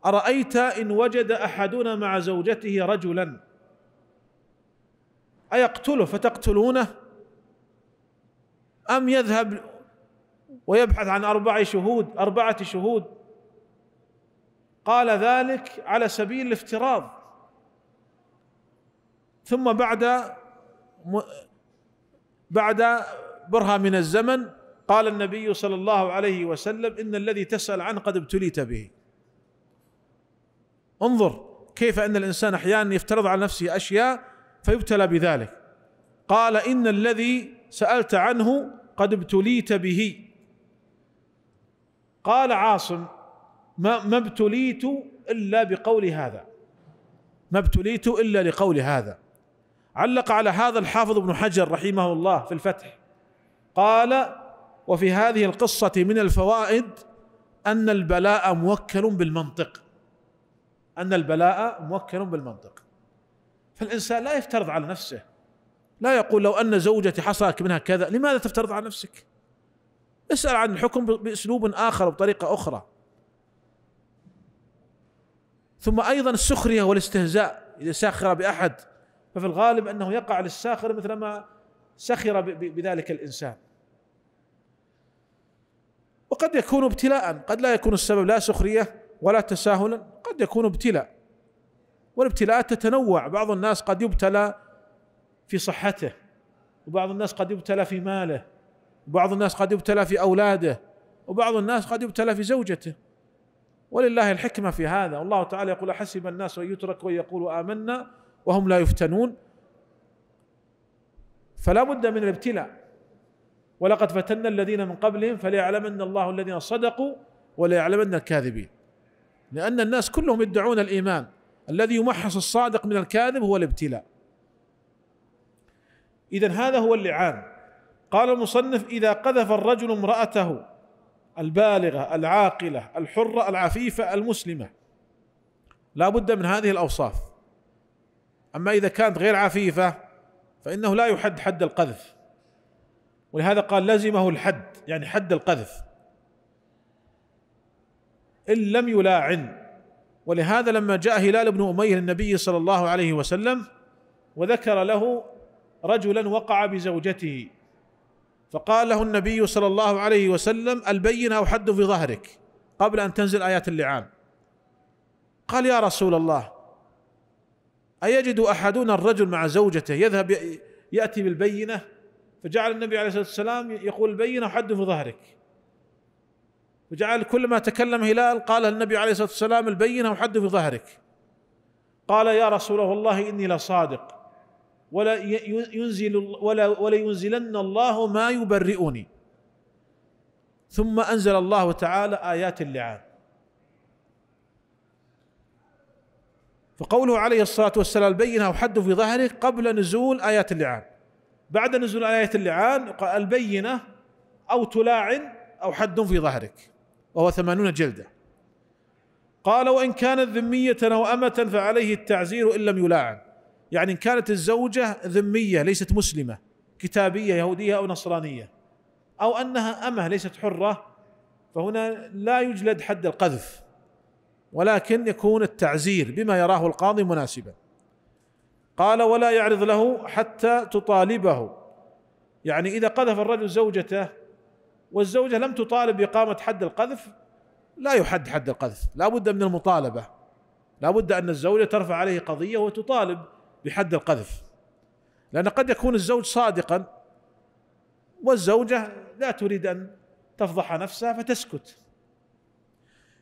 ارايت ان وجد احدنا مع زوجته رجلا أيقتله فتقتلونه أم يذهب ويبحث عن أربع شهود أربعة شهود قال ذلك على سبيل الافتراض ثم بعد بعد برهة من الزمن قال النبي صلى الله عليه وسلم إن الذي تسأل عنه قد ابتليت به انظر كيف أن الإنسان أحيانا يفترض على نفسه أشياء فيبتلى بذلك قال إن الذي سألت عنه قد ابتليت به قال عاصم ما ما ابتليت إلا بقول هذا ما ابتليت إلا لقول هذا علق على هذا الحافظ ابن حجر رحمه الله في الفتح قال وفي هذه القصة من الفوائد أن البلاء موكل بالمنطق أن البلاء موكل بالمنطق فالإنسان لا يفترض على نفسه لا يقول لو أن زوجتي حصلك منها كذا لماذا تفترض على نفسك اسأل عن الحكم بأسلوب آخر وبطريقة أخرى ثم أيضا السخرية والاستهزاء إذا ساخر بأحد ففي الغالب أنه يقع للساخر مثل ما سخر بذلك الإنسان وقد يكون ابتلاء قد لا يكون السبب لا سخرية ولا تساهلا قد يكون ابتلاء والابتلاءات تتنوع بعض الناس قد يبتلى في صحته وبعض الناس قد يبتلى في ماله وبعض الناس قد يبتلى في اولاده وبعض الناس قد يبتلى في زوجته ولله الحكمه في هذا والله تعالى يقول حسب الناس ان يتركوا ويقولوا امنا وهم لا يفتنون فلا بد من الابتلاء ولقد فتنا الذين من قبلهم فليعلمن الله الذين صدقوا وليعلمن الكاذبين لان الناس كلهم يدعون الايمان الذي يمحص الصادق من الكاذب هو الابتلاء إذا هذا هو اللعان قال المصنف إذا قذف الرجل امرأته البالغة العاقلة الحرة العفيفة المسلمة لا بد من هذه الأوصاف أما إذا كانت غير عفيفة فإنه لا يحد حد القذف ولهذا قال لزمه الحد يعني حد القذف إن لم يلاعن ولهذا لما جاء هلال بن اميه للنبي صلى الله عليه وسلم وذكر له رجلا وقع بزوجته فقال له النبي صلى الله عليه وسلم البينه او حد في ظهرك قبل ان تنزل ايات اللعان قال يا رسول الله ايجد احدنا الرجل مع زوجته يذهب ياتي بالبينه فجعل النبي عليه الصلاه والسلام يقول البينه حد في ظهرك وجعل كل ما تكلم هلال قال النبي عليه الصلاه والسلام البينه وحد في ظهرك قال يا رسول الله اني لصادق ولا ينزل ولا ولا ينزلن الله ما يبرئني ثم انزل الله تعالى ايات اللعان فقوله عليه الصلاه والسلام البينه وحد في ظهرك قبل نزول ايات اللعان بعد نزول ايات اللعان البينه او تلاعن او حد في ظهرك وهو ثمانون جلدة قال وإن كانت ذمية أو أمة فعليه التعزير إن لم يلاعن يعني إن كانت الزوجة ذمية ليست مسلمة كتابية يهودية أو نصرانية أو أنها أمة ليست حرة فهنا لا يجلد حد القذف ولكن يكون التعزير بما يراه القاضي مناسبا قال ولا يعرض له حتى تطالبه يعني إذا قذف الرجل زوجته والزوجة لم تطالب بإقامة حد القذف لا يحد حد القذف لا بد من المطالبة لا بد أن الزوجة ترفع عليه قضية وتطالب بحد القذف لأن قد يكون الزوج صادقا والزوجة لا تريد أن تفضح نفسها فتسكت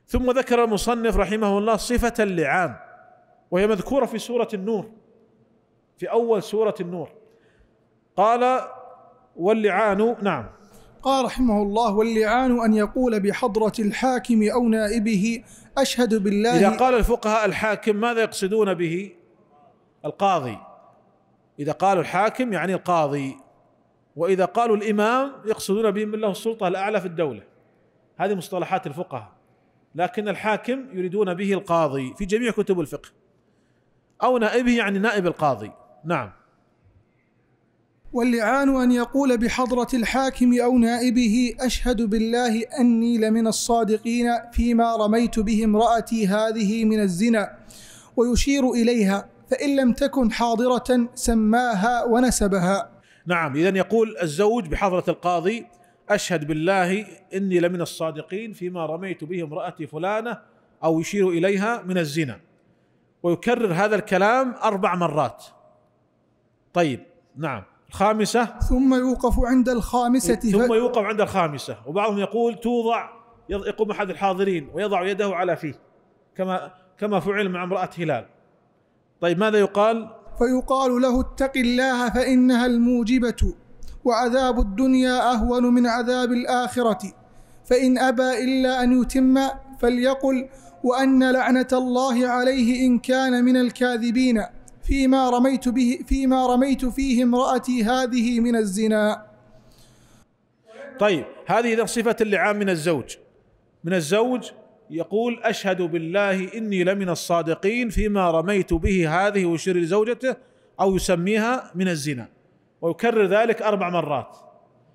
ثم ذكر المصنف رحمه الله صفة اللعان وهي مذكورة في سورة النور في أول سورة النور قال واللعان نعم قال رحمه الله واللعان أن يقول بحضرة الحاكم أو نائبه أشهد بالله إذا قال الفقهاء الحاكم ماذا يقصدون به القاضي إذا قالوا الحاكم يعني القاضي وإذا قالوا الإمام يقصدون به من له السلطة الأعلى في الدولة هذه مصطلحات الفقهاء لكن الحاكم يريدون به القاضي في جميع كتب الفقه أو نائبه يعني نائب القاضي نعم واللعان أن يقول بحضرة الحاكم أو نائبه أشهد بالله أني لمن الصادقين فيما رميت به امرأتي هذه من الزنا ويشير إليها فإن لم تكن حاضرة سماها ونسبها نعم إذا يقول الزوج بحضرة القاضي أشهد بالله إني لمن الصادقين فيما رميت به امرأتي فلانة أو يشير إليها من الزنا ويكرر هذا الكلام أربع مرات طيب نعم الخامسة ثم يوقف عند الخامسة إيه، ثم يوقف عند الخامسة وبعضهم يقول توضع يقوم أحد الحاضرين ويضع يده على فيه كما كما فعل مع امرأة هلال طيب ماذا يقال فيقال له اتق الله فإنها الموجبة وعذاب الدنيا أهون من عذاب الآخرة فإن أبى إلا أن يتم فليقل وأن لعنة الله عليه إن كان من الكاذبين فيما رميت به فيما رميت فيه امرأتي هذه من الزنا طيب هذه إذا صفة اللعان من الزوج من الزوج يقول أشهد بالله إني لمن الصادقين فيما رميت به هذه ويشير لزوجته أو يسميها من الزنا ويكرر ذلك أربع مرات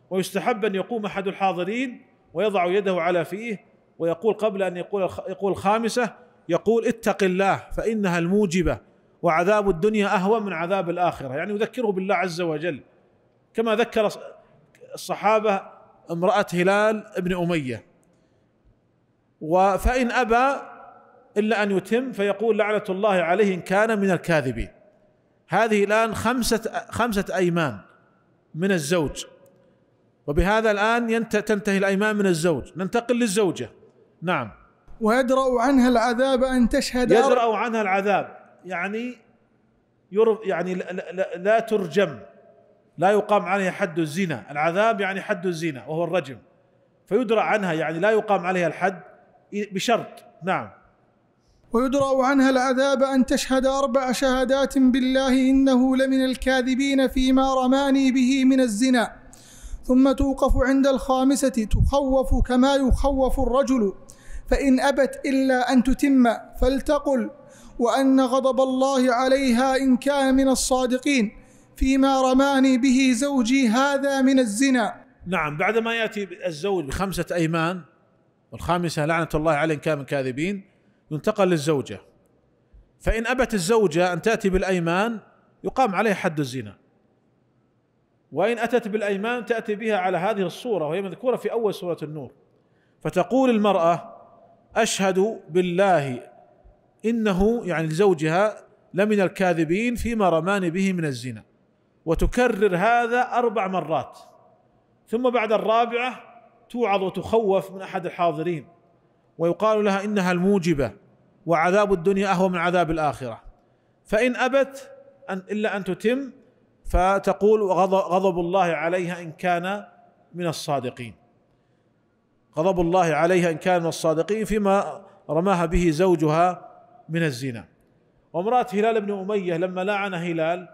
ويستحب أن يقوم أحد الحاضرين ويضع يده على فيه ويقول قبل أن يقول يقول الخامسة يقول اتق الله فإنها الموجبة وعذاب الدنيا اهون من عذاب الاخره يعني يذكره بالله عز وجل كما ذكر الصحابه امراه هلال بن اميه فان ابى الا ان يتم فيقول لعنه الله عليه ان كان من الكاذبين هذه الان خمسه خمسه ايمان من الزوج وبهذا الان تنتهي الايمان من الزوج ننتقل للزوجه نعم ويدرأ عنها العذاب أن تشهد يدرأ عنها العذاب يعني يعني لا, لا, لا ترجم لا يقام عليها حد الزنا العذاب يعني حد الزنا وهو الرجم فيدرى عنها يعني لا يقام عليها الحد بشرط نعم ويدرأ عنها العذاب أن تشهد أربع شهادات بالله إنه لمن الكاذبين فيما رماني به من الزنا ثم توقف عند الخامسة تخوف كما يخوف الرجل فإن أبت إلا أن تتم فلتقل وأن غضب الله عليها إن كان من الصادقين فيما رماني به زوجي هذا من الزنا نعم بعدما يأتي الزوج بخمسة أيمان والخامسة لعنة الله عليه إن كان من كاذبين ينتقل للزوجة فإن أبت الزوجة أن تأتي بالأيمان يقام عليه حد الزنا وإن أتت بالأيمان تأتي بها على هذه الصورة وهي مذكورة في أول سورة النور فتقول المرأة أشهد بالله انه يعني لزوجها لمن الكاذبين فيما رمان به من الزنا وتكرر هذا اربع مرات ثم بعد الرابعه توعظ وتخوف من احد الحاضرين ويقال لها انها الموجبه وعذاب الدنيا اهون من عذاب الاخره فان ابت أن الا ان تتم فتقول غضب الله عليها ان كان من الصادقين غضب الله عليها ان كان من الصادقين فيما رماها به زوجها من الزنا وامرأة هلال بن أمية لما لعن هلال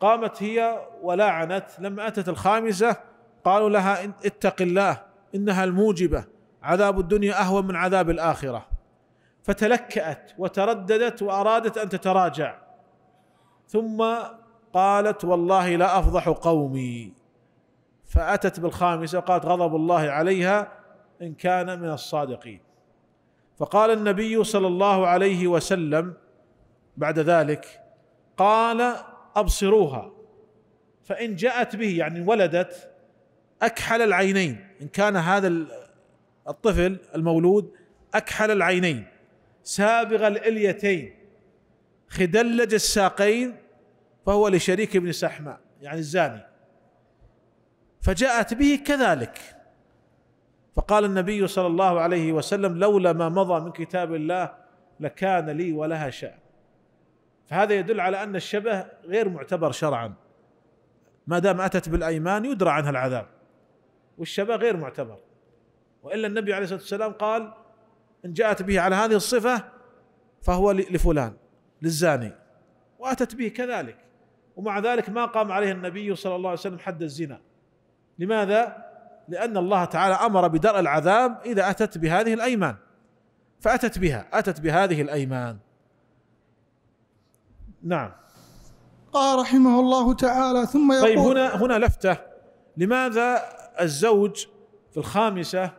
قامت هي ولعنت لما أتت الخامسة قالوا لها اتق الله إنها الموجبة عذاب الدنيا أهون من عذاب الآخرة فتلكأت وترددت وأرادت أن تتراجع ثم قالت والله لا أفضح قومي فأتت بالخامسة قالت غضب الله عليها إن كان من الصادقين فقال النبي صلى الله عليه وسلم بعد ذلك قال ابصروها فان جاءت به يعني ولدت اكحل العينين ان كان هذا الطفل المولود اكحل العينين سابغ الاليتين خدلج الساقين فهو لشريك بن سحماء يعني الزاني فجاءت به كذلك فقال النبي صلى الله عليه وسلم لولا ما مضى من كتاب الله لكان لي ولها شأن فهذا يدل على ان الشبه غير معتبر شرعا ما دام اتت بالايمان يدرى عنها العذاب والشبه غير معتبر والا النبي عليه الصلاه والسلام قال ان جاءت به على هذه الصفه فهو لفلان للزاني واتت به كذلك ومع ذلك ما قام عليه النبي صلى الله عليه وسلم حد الزنا لماذا؟ لأن الله تعالى أمر بدرء العذاب إذا أتت بهذه الأيمان فأتت بها أتت بهذه الأيمان نعم قال رحمه الله تعالى ثم يقول طيب هنا هنا لفته لماذا الزوج في الخامسه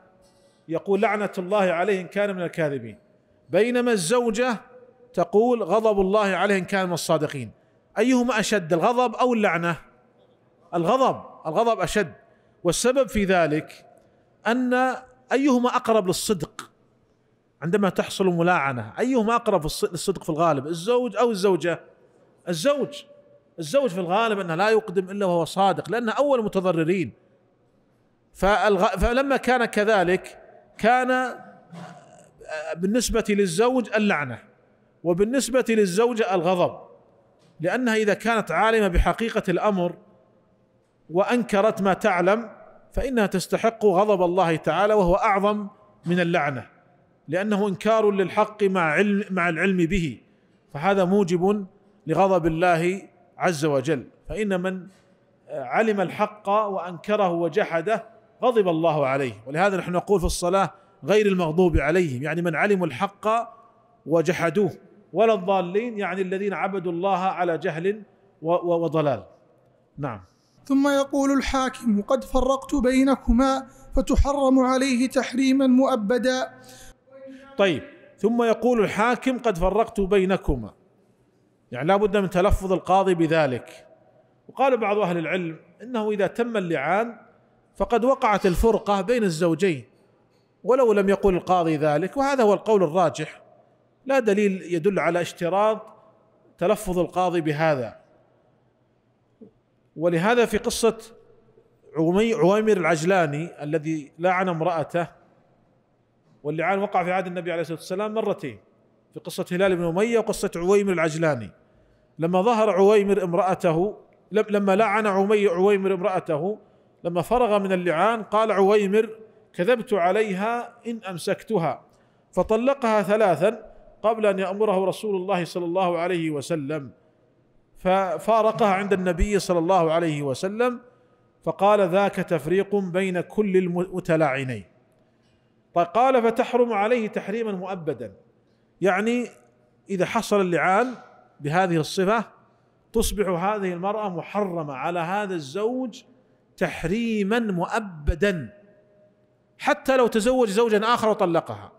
يقول لعنه الله عليه ان كان من الكاذبين بينما الزوجه تقول غضب الله عليه ان كان من الصادقين ايهما اشد الغضب او اللعنه الغضب الغضب اشد والسبب في ذلك ان ايهما اقرب للصدق عندما تحصل ملاعنه ايهما اقرب للصدق في الغالب الزوج او الزوجه الزوج الزوج في الغالب انه لا يقدم الا وهو صادق لانه اول المتضررين فالغ... فلما كان كذلك كان آه، بالنسبه للزوج اللعنه وبالنسبه للزوجه الغضب لانها اذا كانت عالمه بحقيقه الامر وانكرت ما تعلم فانها تستحق غضب الله تعالى وهو اعظم من اللعنه لانه انكار للحق مع علم مع العلم به فهذا موجب لغضب الله عز وجل فان من علم الحق وانكره وجحده غضب الله عليه ولهذا نحن نقول في الصلاه غير المغضوب عليهم يعني من علموا الحق وجحدوه ولا الضالين يعني الذين عبدوا الله على جهل وضلال نعم ثم يقول الحاكم قد فرقت بينكما فتحرم عليه تحريما مؤبدا طيب ثم يقول الحاكم قد فرقت بينكما يعني لا بد من تلفظ القاضي بذلك وقال بعض أهل العلم إنه إذا تم اللعان فقد وقعت الفرقة بين الزوجين ولو لم يقل القاضي ذلك وهذا هو القول الراجح لا دليل يدل على اشتراط تلفظ القاضي بهذا ولهذا في قصة عويمر العجلاني الذي لعن امرأته واللعان وقع في عهد النبي عليه الصلاة والسلام مرتين في قصة هلال بن أمية وقصة عويمر العجلاني لما ظهر عويمر امرأته لما لعن عمي عويمر امرأته لما فرغ من اللعان قال عويمر كذبت عليها إن أمسكتها فطلقها ثلاثا قبل أن يأمره رسول الله صلى الله عليه وسلم ففارقها عند النبي صلى الله عليه وسلم فقال ذاك تفريق بين كل المتلاعنين طيب، قال فتحرم عليه تحريما مؤبدا يعني اذا حصل اللعان بهذه الصفه تصبح هذه المراه محرمه على هذا الزوج تحريما مؤبدا حتى لو تزوج زوجا اخر وطلقها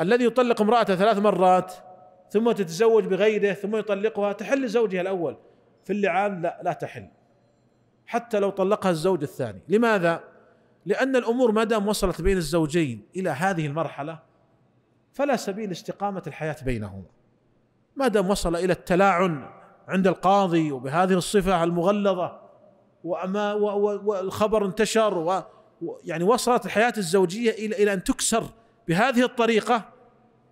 الذي يطلق امراته ثلاث مرات ثم تتزوج بغيره ثم يطلقها تحل زوجها الاول في اللعان لا لا تحل حتى لو طلقها الزوج الثاني لماذا لان الامور ما دام وصلت بين الزوجين الى هذه المرحله فلا سبيل لاستقامه الحياه بينهما ما دام وصل الى التلاعن عند القاضي وبهذه الصفه المغلظه وأما والخبر انتشر و يعني وصلت الحياه الزوجيه الى الى ان تكسر بهذه الطريقه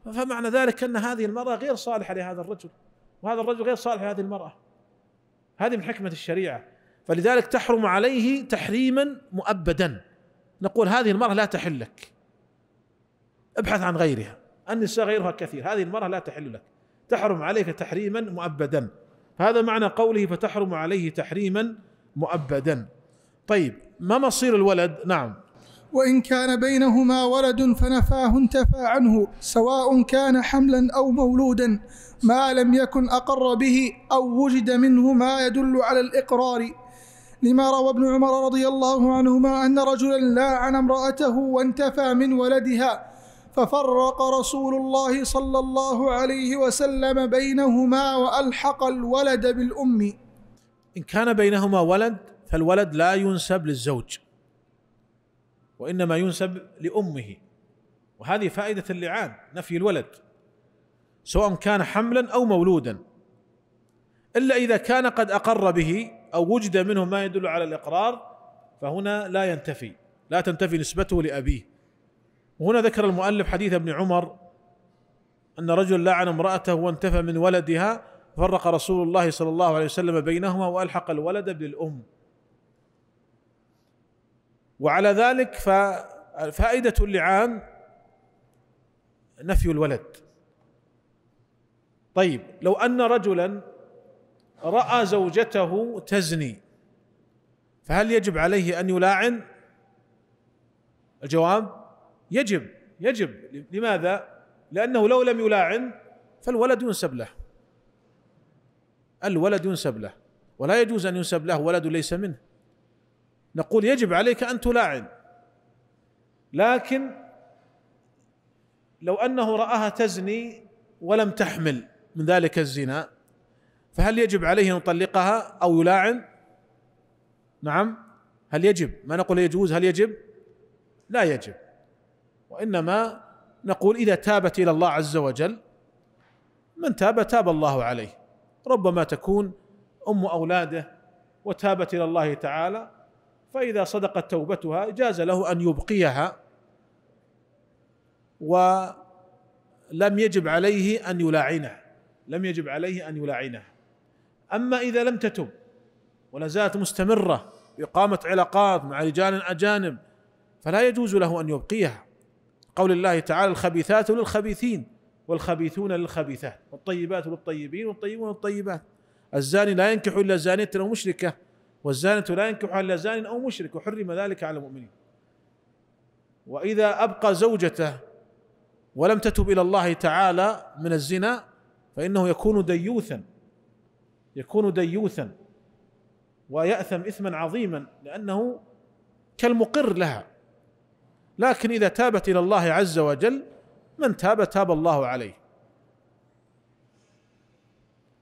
فمعنى ذلك ان هذه المراه غير صالحه لهذا الرجل وهذا الرجل غير صالح لهذه المراه هذه من حكمه الشريعه فلذلك تحرم عليه تحريما مؤبدا نقول هذه المراه لا تحل لك ابحث عن غيرها النساء غيرها كثير هذه المراه لا تحل لك تحرم عليك تحريما مؤبدا هذا معنى قوله فتحرم عليه تحريما مؤبدا طيب ما مصير الولد نعم وإن كان بينهما ولد فنفاه انتفى عنه سواء كان حملا أو مولودا ما لم يكن أقر به أو وجد منه ما يدل على الإقرار لما روى ابن عمر رضي الله عنهما أن رجلا لاعن امرأته وانتفى من ولدها ففرق رسول الله صلى الله عليه وسلم بينهما والحق الولد بالام ان كان بينهما ولد فالولد لا ينسب للزوج وانما ينسب لامه وهذه فائده اللعان نفي الولد سواء كان حملا او مولودا الا اذا كان قد اقر به او وجد منه ما يدل على الاقرار فهنا لا ينتفي لا تنتفي نسبته لابيه وهنا ذكر المؤلف حديث ابن عمر ان رجل لعن امراته وانتفى من ولدها فرق رسول الله صلى الله عليه وسلم بينهما والحق الولد بالام وعلى ذلك ففائدة اللعان نفي الولد طيب لو أن رجلا رأى زوجته تزني فهل يجب عليه أن يلاعن الجواب يجب يجب لماذا لأنه لو لم يلاعن فالولد ينسب له الولد ينسب له ولا يجوز أن ينسب له ولد ليس منه نقول يجب عليك ان تلاعن لكن لو انه راها تزني ولم تحمل من ذلك الزنا فهل يجب عليه ان يطلقها او يلاعن؟ نعم هل يجب؟ ما نقول يجوز هل يجب؟ لا يجب وانما نقول اذا تابت الى الله عز وجل من تاب تاب الله عليه ربما تكون ام اولاده وتابت الى الله تعالى فإذا صدقت توبتها جاز له أن يبقيها ولم يجب عليه أن يلاعنه لم يجب عليه أن يلاعنه أما إذا لم تتب ولا زالت مستمرة بإقامة علاقات مع رجال أجانب فلا يجوز له أن يبقيها قول الله تعالى الخبيثات للخبيثين والخبيثون للخبيثات والطيبات للطيبين والطيبون للطيبات الزاني لا ينكح إلا زانية أو مشركة والزانة لا ينكحها إلا زان أو مشرك وحرم ذلك على المؤمنين وإذا أبقى زوجته ولم تتب إلى الله تعالى من الزنا فإنه يكون ديوثا يكون ديوثا ويأثم إثما عظيما لأنه كالمقر لها لكن إذا تابت إلى الله عز وجل من تاب تاب الله عليه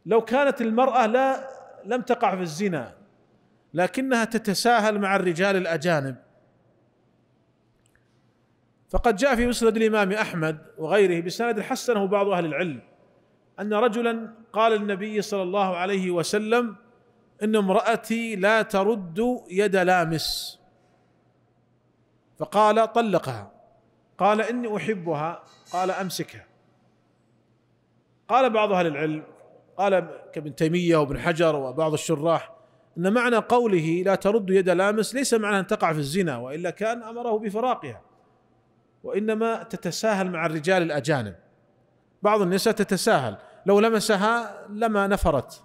لو كانت المرأة لا لم تقع في الزنا لكنها تتساهل مع الرجال الاجانب فقد جاء في مسند الامام احمد وغيره بسند حسنه بعض اهل العلم ان رجلا قال للنبي صلى الله عليه وسلم ان امراتي لا ترد يد لامس فقال طلقها قال اني احبها قال امسكها قال بعض اهل العلم قال كابن تيميه وابن حجر وبعض الشراح ان معنى قوله لا ترد يد لامس ليس معنى ان تقع في الزنا والا كان امره بفراقها وانما تتساهل مع الرجال الاجانب بعض النساء تتساهل لو لمسها لما نفرت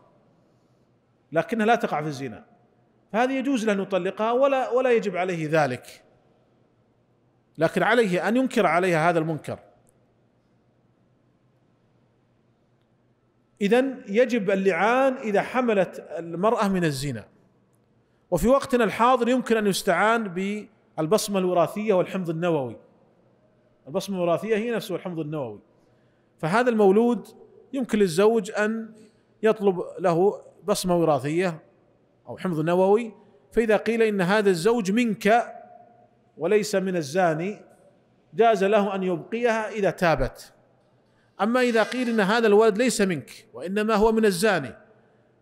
لكنها لا تقع في الزنا فهذه يجوز له ان يطلقها ولا ولا يجب عليه ذلك لكن عليه ان ينكر عليها هذا المنكر إذا يجب اللعان إذا حملت المرأة من الزنا وفي وقتنا الحاضر يمكن أن يستعان بالبصمة الوراثية والحمض النووي البصمة الوراثية هي نفسها الحمض النووي فهذا المولود يمكن للزوج أن يطلب له بصمة وراثية أو حمض نووي فإذا قيل إن هذا الزوج منك وليس من الزاني جاز له أن يبقيها إذا تابت أما إذا قيل إن هذا الولد ليس منك وإنما هو من الزاني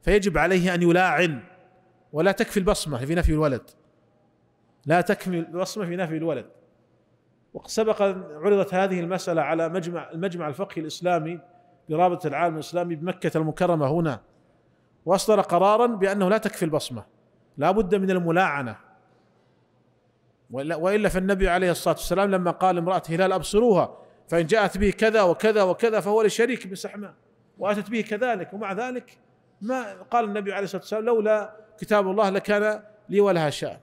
فيجب عليه أن يلاعن ولا تكفي البصمة في نفي الولد لا تكفي البصمة في نفي الولد وقد سبق عرضت هذه المسألة على مجمع المجمع الفقهي الإسلامي برابطة العالم الإسلامي بمكة المكرمة هنا وأصدر قرارا بأنه لا تكفي البصمة لا بد من الملاعنة وإلا فالنبي عليه الصلاة والسلام لما قال امرأة هلال أبصروها فإن جاءت به كذا وكذا وكذا فهو لشريك بسحمه وأتت به كذلك ومع ذلك ما قال النبي عليه الصلاة والسلام لولا كتاب الله لكان لي ولها شأن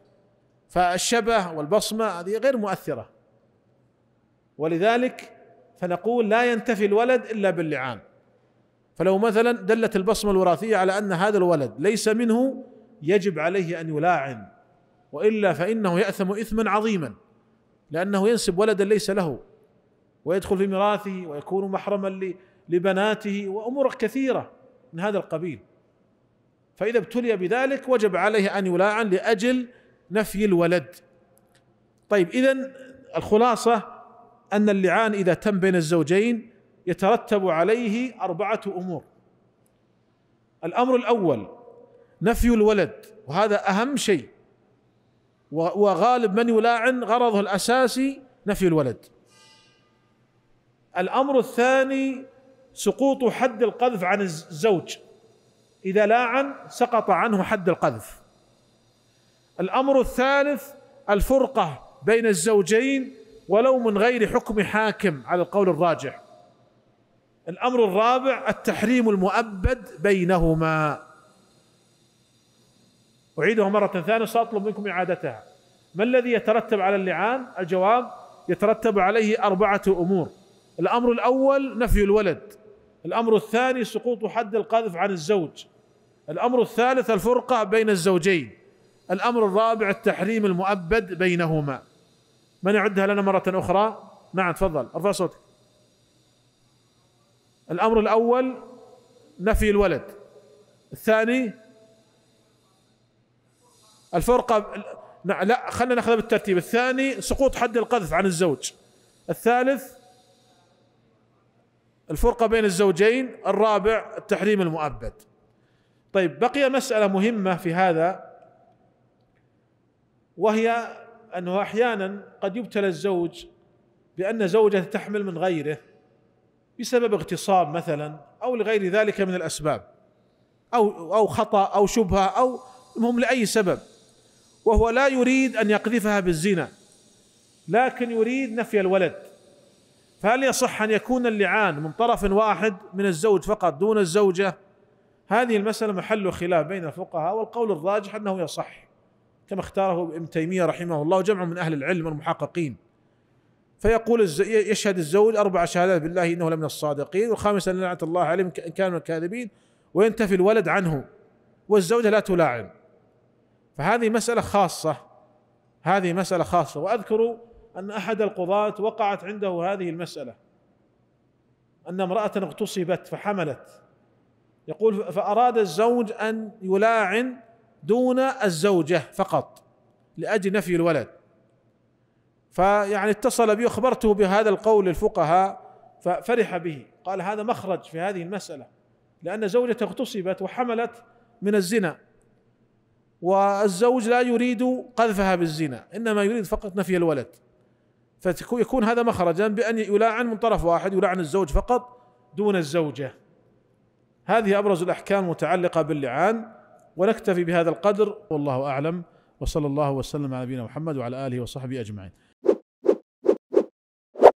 فالشبه والبصمة هذه غير مؤثرة ولذلك فنقول لا ينتفي الولد إلا باللعان فلو مثلا دلت البصمة الوراثية على أن هذا الولد ليس منه يجب عليه أن يلاعن وإلا فإنه يأثم إثما عظيما لأنه ينسب ولدا ليس له ويدخل في ميراثه ويكون محرما لبناته وامور كثيره من هذا القبيل فاذا ابتلي بذلك وجب عليه ان يلاعن لاجل نفي الولد طيب اذا الخلاصه ان اللعان اذا تم بين الزوجين يترتب عليه اربعه امور الامر الاول نفي الولد وهذا اهم شيء وغالب من يلاعن غرضه الاساسي نفي الولد الامر الثاني سقوط حد القذف عن الزوج اذا لاعن سقط عنه حد القذف الامر الثالث الفرقه بين الزوجين ولو من غير حكم حاكم على القول الراجح الامر الرابع التحريم المؤبد بينهما اعيدها مره ثانيه ساطلب منكم اعادتها ما الذي يترتب على اللعان الجواب يترتب عليه اربعه امور الامر الاول نفي الولد الامر الثاني سقوط حد القذف عن الزوج الامر الثالث الفرقه بين الزوجين الامر الرابع التحريم المؤبد بينهما من يعدها لنا مره اخرى نعم تفضل ارفع صوتك الامر الاول نفي الولد الثاني الفرقه نعم، لا خلينا ناخذها بالترتيب الثاني سقوط حد القذف عن الزوج الثالث الفرقة بين الزوجين الرابع التحريم المؤبد طيب بقي مسألة مهمة في هذا وهي أنه أحيانا قد يبتلى الزوج بأن زوجته تحمل من غيره بسبب اغتصاب مثلا أو لغير ذلك من الأسباب أو أو خطأ أو شبهة أو المهم لأي سبب وهو لا يريد أن يقذفها بالزنا لكن يريد نفي الولد فهل يصح أن يكون اللعان من طرف واحد من الزوج فقط دون الزوجة هذه المسألة محل خلاف بين الفقهاء والقول الراجح أنه يصح كما اختاره ابن تيمية رحمه الله وجمع من أهل العلم المحققين فيقول يشهد الزوج أربع شهادات بالله إنه لمن الصادقين والخامسة لعنة الله عليهم إن كان من الكاذبين وينتفي الولد عنه والزوجة لا تلاعن فهذه مسألة خاصة هذه مسألة خاصة وأذكر ان احد القضاة وقعت عنده هذه المسألة ان امرأة اغتصبت فحملت يقول فاراد الزوج ان يلاعن دون الزوجة فقط لاجل نفي الولد فيعني اتصل بي وخبرته بهذا القول للفقهاء ففرح به قال هذا مخرج في هذه المسألة لأن زوجته اغتصبت وحملت من الزنا والزوج لا يريد قذفها بالزنا إنما يريد فقط نفي الولد فيكون هذا مخرجا بأن يلاعن من طرف واحد يلعن الزوج فقط دون الزوجة هذه أبرز الأحكام المتعلقة باللعان ونكتفي بهذا القدر والله أعلم وصلى الله وسلم على نبينا محمد وعلى آله وصحبه أجمعين